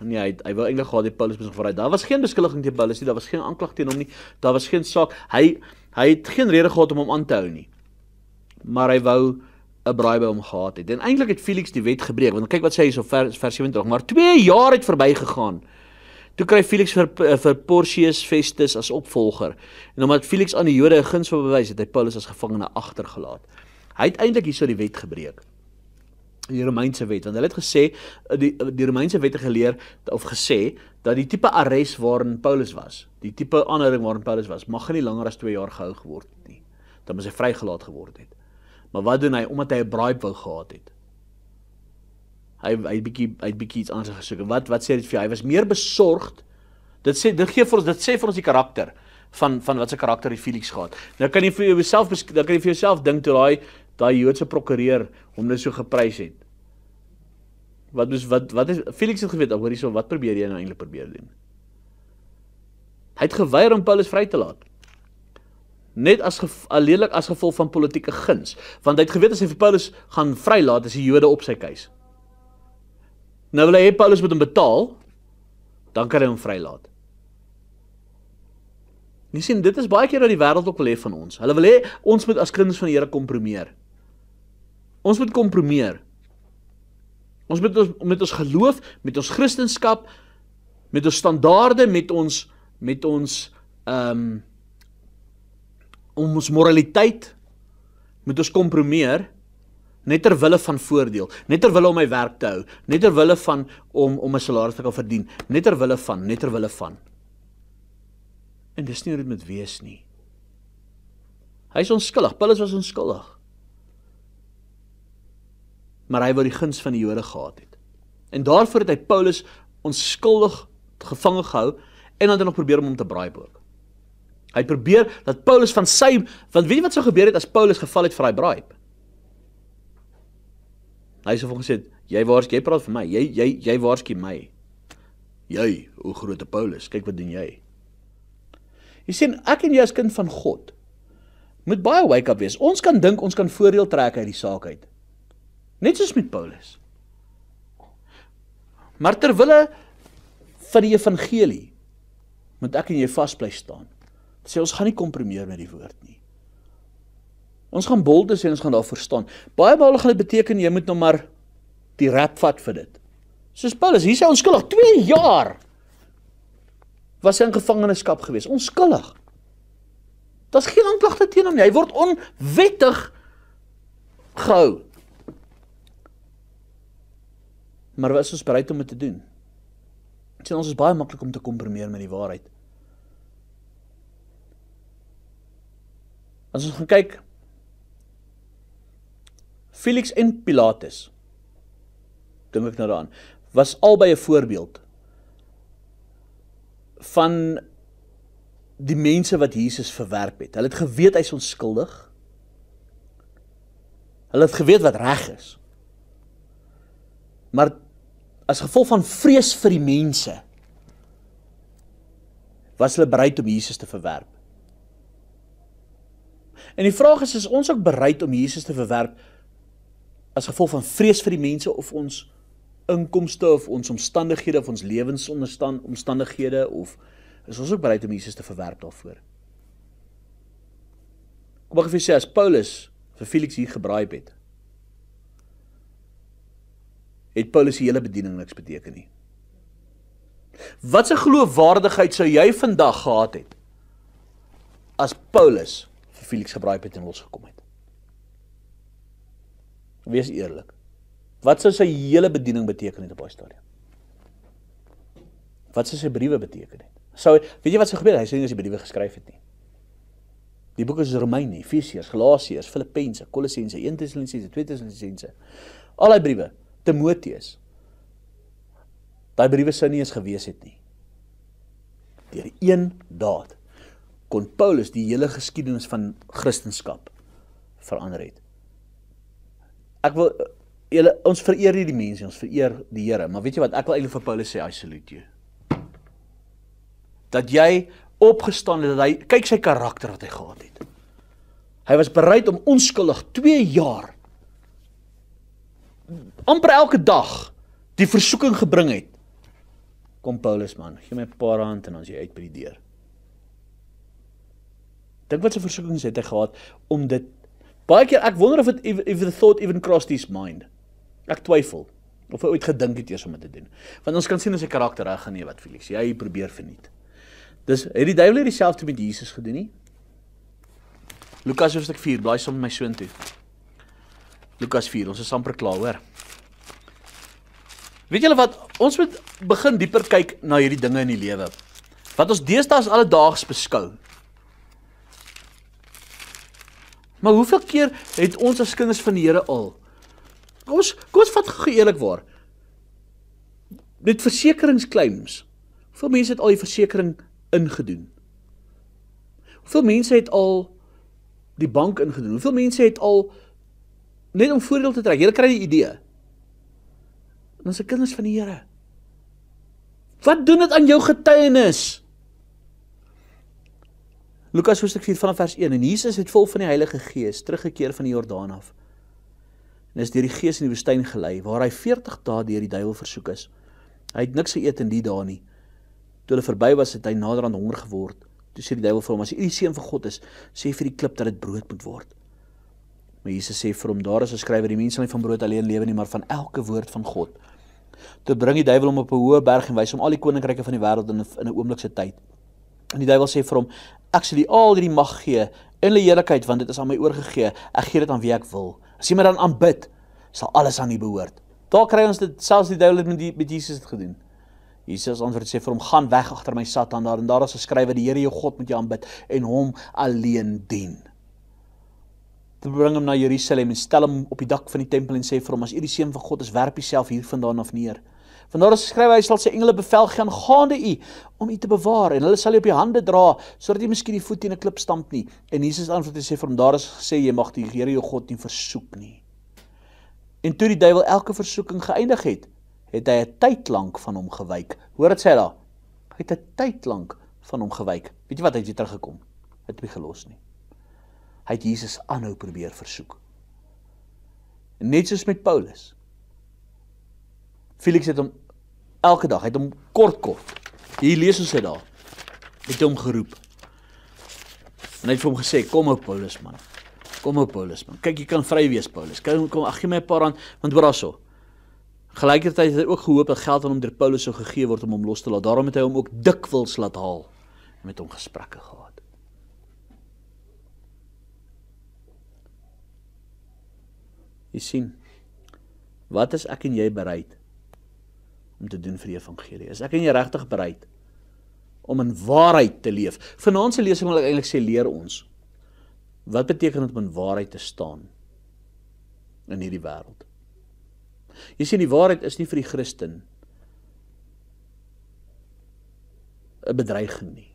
Nee, hy hy wou eintlik gehad het Paulus moes gevra. Daar was geen beskuldiging teen Paulus nie, daar was geen aanklag teen hom nie. Daar was geen saak. Hy hy het geen rede gehad om hom aan te hou nie. Maar hy wou 'n braai by hom gehad het. En eintlik het Felix die wet gebreek, want kyk wat sê hy so ver vers 27, maar 2 jaar het verby gegaan. Toe kry Felix vir vir Porcius Festus as opvolger. En omdat Felix aan die Jode 'n guns wou bewys, het hy Paulus as gevangene agtergelaat. Hy het eintlik hierso die wet gebreek die Romeinse wet want hulle het gesê eh, die eh, die Romeinse wette geleer of gesê dat die tipe arrest waarin Paulus was, die tipe aanhouding waarin Paulus was, mag nie langer as 2 jaar gehou geword het nie. Dan was hy vrygelaat geword het. Maar wat doen hy omdat hy 'n braai wou gehad het? Hy hy bietjie hy bietjie iets anders gesoek. Wat wat sê dit vir jou? Hy was meer besorgd. Dit sê dit gee vir ons dit sê vir ons die karakter van van wat se karakter die Felix gehad. Nou kan jy vir jouself dan kan jy vir jouself dink toe daai daai Joodse prokureur hom net nou so geprys het. Wat is wat wat is Felix het geweet oor hierso wat probeer jy nou eintlik probeer doen? Hy het geweier om Paulus vry te laat. Net as alleenlik as gevolg van politieke guns, want hy het geweet as hy vir Paulus gaan vrylaat, is die Jode op sy keus. Nou wil hy hê Paulus moet hom betaal, dan kan hy hom vrylaat. Jy sien, dit is baie keer wat die wêreld ook wil hê van ons. Hulle wil hê ons moet as kinders van die Here kompromieer. Ons moet kompromieer. Ons moet ons met ons geloof, met ons kristendom, met ons standaarde, met ons met ons ehm um, ons moraliteit moet ons kompromieer net ter wille van voordeel, net ter wille om my werk te hou, net ter wille van om om 'n salaris te kan verdien, net ter wille van, net ter wille van. En dis nie hoe dit moet wees nie. Hy is onskuldig. Paulus was onskuldig maar hy wou die guns van die Jode gehad het. En daarvoor het hy Paulus onskuldig gevange gehou en dan het hy nog probeer om hom te braaiboek. Hy probeer dat Paulus van sy want weet jy wat sou gebeur het as Paulus geval het vir daai braai? Hy sou volgens dit, jy waarskyn jy praat vir my. Jy jy jy waarskyn my. Jy, o groote Paulus, kyk wat doen jy? Jy sien, ek en jy as kind van God moet baie wake up wees. Ons kan dink ons kan voordeel trek uit die saak uit. Net soos met Paulus. Maar terwille van die evangelie moet ek en jy vasbly staan. Sê ons gaan nie kompromieer met die woord nie. Ons gaan bold wees en ons gaan daarvoor staan. Baie baie gaan dit beteken jy moet nou maar die rap vat vir dit. Soos Paulus, hy sê onskuldig 2 jaar was hy in gevangenskap geweest, onskuldig. Daar's geen aanklagte teen hom nie. Hy word onwettig gehou. maar was ons bereid om dit te doen? Sien ons is baie maklik om te kompromieer met die waarheid. As ons gaan kyk Felix en Pilatus dink ek nou daaraan was albei 'n voorbeeld van die mense wat Jesus verwerp het. Hulle het geweet hy's onskuldig. Hulle het geweet wat reg is. Maar as gevolg van vrees vir die mense was hulle bereid om Jesus te verwerp. En die vraag is is ons ook bereid om Jesus te verwerp as gevolg van vrees vir die mense of ons inkomste of ons omstandighede of ons lewensonderstand omstandighede of is ons ook bereid om Jesus te verwerp daarvoor? Kom ek vir sê as Paulus vir Felix hier gebraai het, het Paulus se hele bediening niks beteken nie. Wat 'n geloofwaardigheid sou jy vandag gehad het as Paulus vir Felix gebraai het en los gekom het? Wees eerlik. Wat sou sy hele bediening beteken het op daai stadium? Wat sou sy briewe beteken het? Sou weet jy wat sou gebeur het? Hy sou nie eens die briewe geskryf het nie. Die boeke is Romeine, Efesiërs, Galasiërs, Filippense, Kolossense, 1 Tessalonisense, 2 Tessalonisense. Al daai briewe Timoteus daai briewe sou nie eens gewees het nie. Deur een daad kon Paulus die hele geskiedenis van Christendom verander het. Ek wil eh, julle ons vereer nie die mense, ons vereer die Here, maar weet jy wat? Ek wil eintlik vir Paulus sê I salute you. Dat jy opgestaan het dat hy kyk sy karakter wat hy gehad het. Hy was bereid om onskuldig 2 jaar amper elke dag die versoeking gebring het. Kom Paulus man, gee my 'n paar rand en ons jy uit by die deur. Dink wat se versoekings het hy gehad om dit baie keer ek wonder of it if the thought even crossed his mind. Ek twyfel of hy ooit gedink het eers om dit te doen. Want ons kan sien in sy karakter reg gaan nie wat Felix. Jy probeer verniet. Dis het die duiwel dieselfde met Jesus gedoen nie? Lukas hoofstuk 4, blaai saam met my soontoe. Lukas 4. Ons is amper klaar, hoor. Weet julle wat? Ons moet begin dieper kyk na hierdie dinge in die lewe. Wat ons deesdae as alledaags beskou. Maar hoeveel keer het ons as kinders van die Here al kom ons kom ons vat gou eerlikwaar met versekeringsklaims. Hoeveel mense het al die versekerings ingedoen? Hoeveel mense het al die bank ingedoen? Hoeveel mense het al net om voordeel te trek. Jy kry die idee. Ons is kinders van die Here. Wat doen dit aan jou getuienis? Lukas hoofstuk 4 vanaf vers 1 en Jesus het vol van die Heilige Gees teruggekeer van die Jordaan af. En is deur die Gees in die woestyn gelei waar hy 40 dae deur die duiwel versoek is. Hy het niks geëet in die dae nie. Toe hulle verby was, het hy nader aan honger geword. Toe sê die duiwel vir hom: "As jy die seun van God is, sê vir die klip dat dit brood moet word." Maar Jesus sê vir hom: "Daar is 'n skrywer, die mens sal nie van brood alleen lewe nie, maar van elke woord van God." Toe bring die duiwel hom op 'n hoë berg en wys hom al die koninkryke van die wêreld in 'n in 'n oomblik se tyd. En die duiwel sê vir hom: "Actually, al hierdie mag gee in die heerlikheid, want dit is aan my oorgegee. Ek gee dit aan wie ek wil. As jy my dan aanbid, sal alles aan U behoort." Daar kry ons dit selfs die duiwel het met die met Jesus dit gedoen. Jesus antwoord sê vir hom: "Gaan weg agter my Satan, daar en daar is 'n skrywer, die Here jou God moet jy aanbid en hom alleen dien." te bring hom na Jerusalem en stel hom op die dak van die tempel en sê vir hom as u die seun van God is werp jouself hier vandaan af neer. Vandaar as skryf hy sal sy engele bevel gaan gaande u om u te bewaar en hulle sal u op die hande dra sodat jy miskien die voet teen 'n klip stamp nie. En Jesus antwoord en sê vir hom daar is gesê jy mag die Here jou God nie versoek nie. En toe die duiwel elke versoeking geëindig het, het hy 'n tyd lank van hom gewyk. Hoor dit sê daar? Hy het 'n tyd lank van hom gewyk. Weet jy wat hy het hy teruggekom? Het hy gelos nie. Hy het Jesus aanhou probeer versoek. Net soos met Paulus. Felix het hom elke dag, hy het hom kort kort. Hier lees ons dit daar. Het hom geroep. En hy het vir hom gesê, "Kom op Paulus man. Kom op Paulus man. Kyk, jy kan vry wees Paulus. Kyk, kom ag gee my 'n paar rand want hoor daarso. Gelykertyd het hy ook gehoop dat geld aan hom deur Paulus sou gegee word om hom los te laat. Daarom het hy hom ook dikwels laat haal en met hom gesprekke gehad. Jy sien, wat is ek en jy bereid om te doen vir die evangelie? Is ek en jy regtig bereid om in waarheid te leef? Vanaand se lesing wil ek eintlik sê leer ons wat beteken om in waarheid te staan in hierdie wêreld. Jy sien, die waarheid is nie vir die Christen 'n bedreiging nie.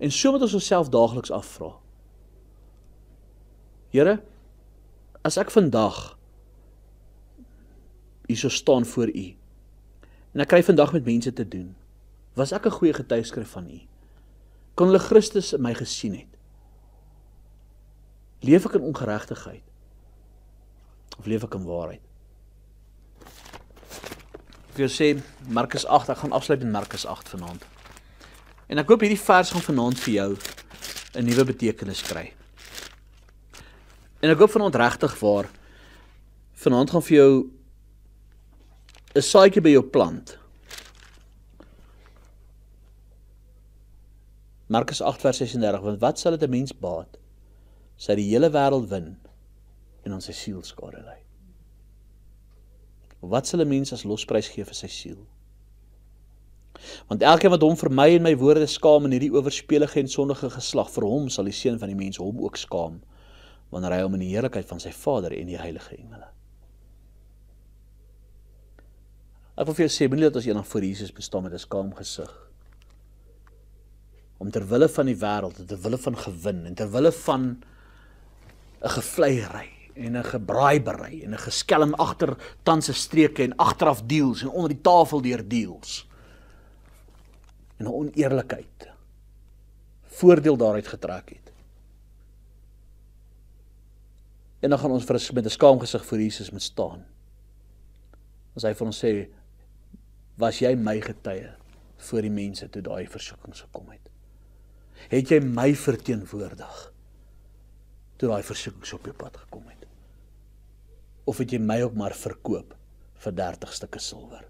En so moet ons onsself daagliks afvra. Here, as ek vandag hierso staan voor u. En ek kry vandag met mense te doen. Was ek 'n goeie getuieskrif van u? Kon hulle Christus in my gesien het? Leef ek in ongeregtigheid of leef ek in waarheid? Ek wil sê Markus 8, ek gaan afsluit met Markus 8 vanaand. En ek hoop hierdie vers gaan vanaand vir jou 'n nuwe betekenis kry. En ek hoop vanaand regtig waar vanaand gaan vir jou 'n saadjie by jou plant. Markus 8:36 want wat sal dit 'n mens baat as hy die hele wêreld wen en aan sy siel skade ly? Wat sal 'n mens as losprys gee vir sy siel? Want elkeen wat hom vermy en my woorde skaam in hierdie owerspeelige en sondige geslag vir hom sal die seun van die mens hom ook skaam wanneer hy hom in die heerlikheid van sy Vader en die heilige engele Ek wil vir jou sê moenie dat ons eendag voor Jesus bestaan met 'n skaam gesig. Om ter wille van die wêreld, ter wille van gewin en ter wille van 'n gevleiery en 'n gebraaibery en 'n geskelm agter tanse streke en agteraf deals en onder die tafel deur deals. En 'n oneerlikheid voordeel daaruit getrek het. En dan gaan ons vir 'n skaam gesig voor Jesus moet staan. As hy vir ons sê was jy my getuie voor die mense toe daai versoekings gekom het? Het jy my verteenwoordig toe daai versoekings op jou pad gekom het? Of het jy my ook maar verkoop vir 30 stukke silwer?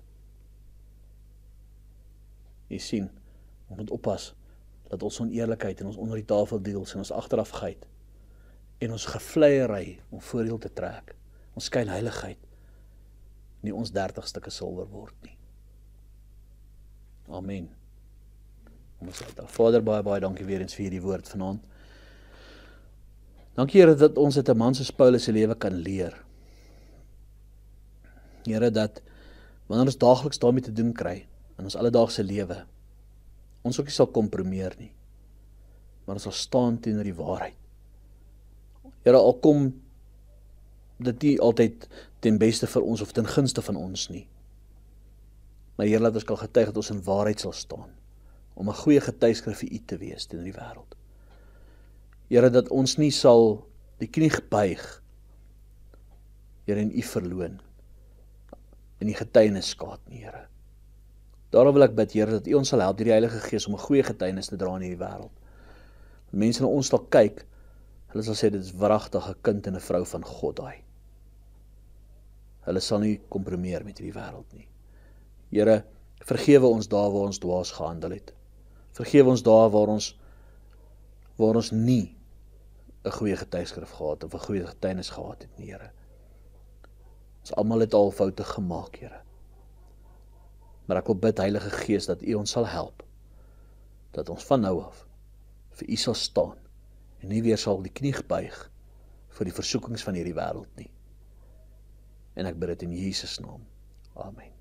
Jy sien, ons moet oppas dat ons oneerlikheid en ons onder die tafel deals en ons agterafgeit en ons gevleiery om voordeel te trek, ons skynheiligheid nie ons 30 stukke silwer word nie. Amen. Kom ons bid. Vader, baie baie dankie weer eens vir hierdie woord vanaand. Dankie Here dat ons uit 'n man soos Paulus se lewe kan leer. Here dat wanneer ons daagliks daarmee te doen kry in ons alledaagse lewe, ons ook nie sal kompromieer nie. Maar ons sal staan teenoor die waarheid. Here al kom dit nie altyd ten beste vir ons of ten gunste van ons nie Maar Here, laat ons kan getuig dat ons in waarheid sal staan om 'n goeie getuieskrif vir U te wees in hierdie wêreld. Here, dat ons nie sal die knie buig Here en U verloon in die getuienis skaat nie, Here. Daarom wil ek bid, Here, dat U ons sal help deur die Heilige Gees om 'n goeie getuienis te dra in hierdie wêreld. Mense na ons sal kyk Hulle sal sê dit is wragtige kind en 'n vrou van God daai. Hulle sal nie kompromieer met hierdie wêreld nie. Here, vergewe ons daar waar ons dwaas gehandel het. Vergewe ons daar waar ons waar ons nie 'n goeie getuigskrif gehad of 'n goeie getuienis gehad het nie, Here. Ons almal het al foute gemaak, Here. Maar ek wil bid Heilige Gees dat U ons sal help dat ons van nou af vir U sal staan en nie weer sal die knie buig vir die versoekings van hierdie wêreld nie. En ek bid dit in Jesus naam. Amen.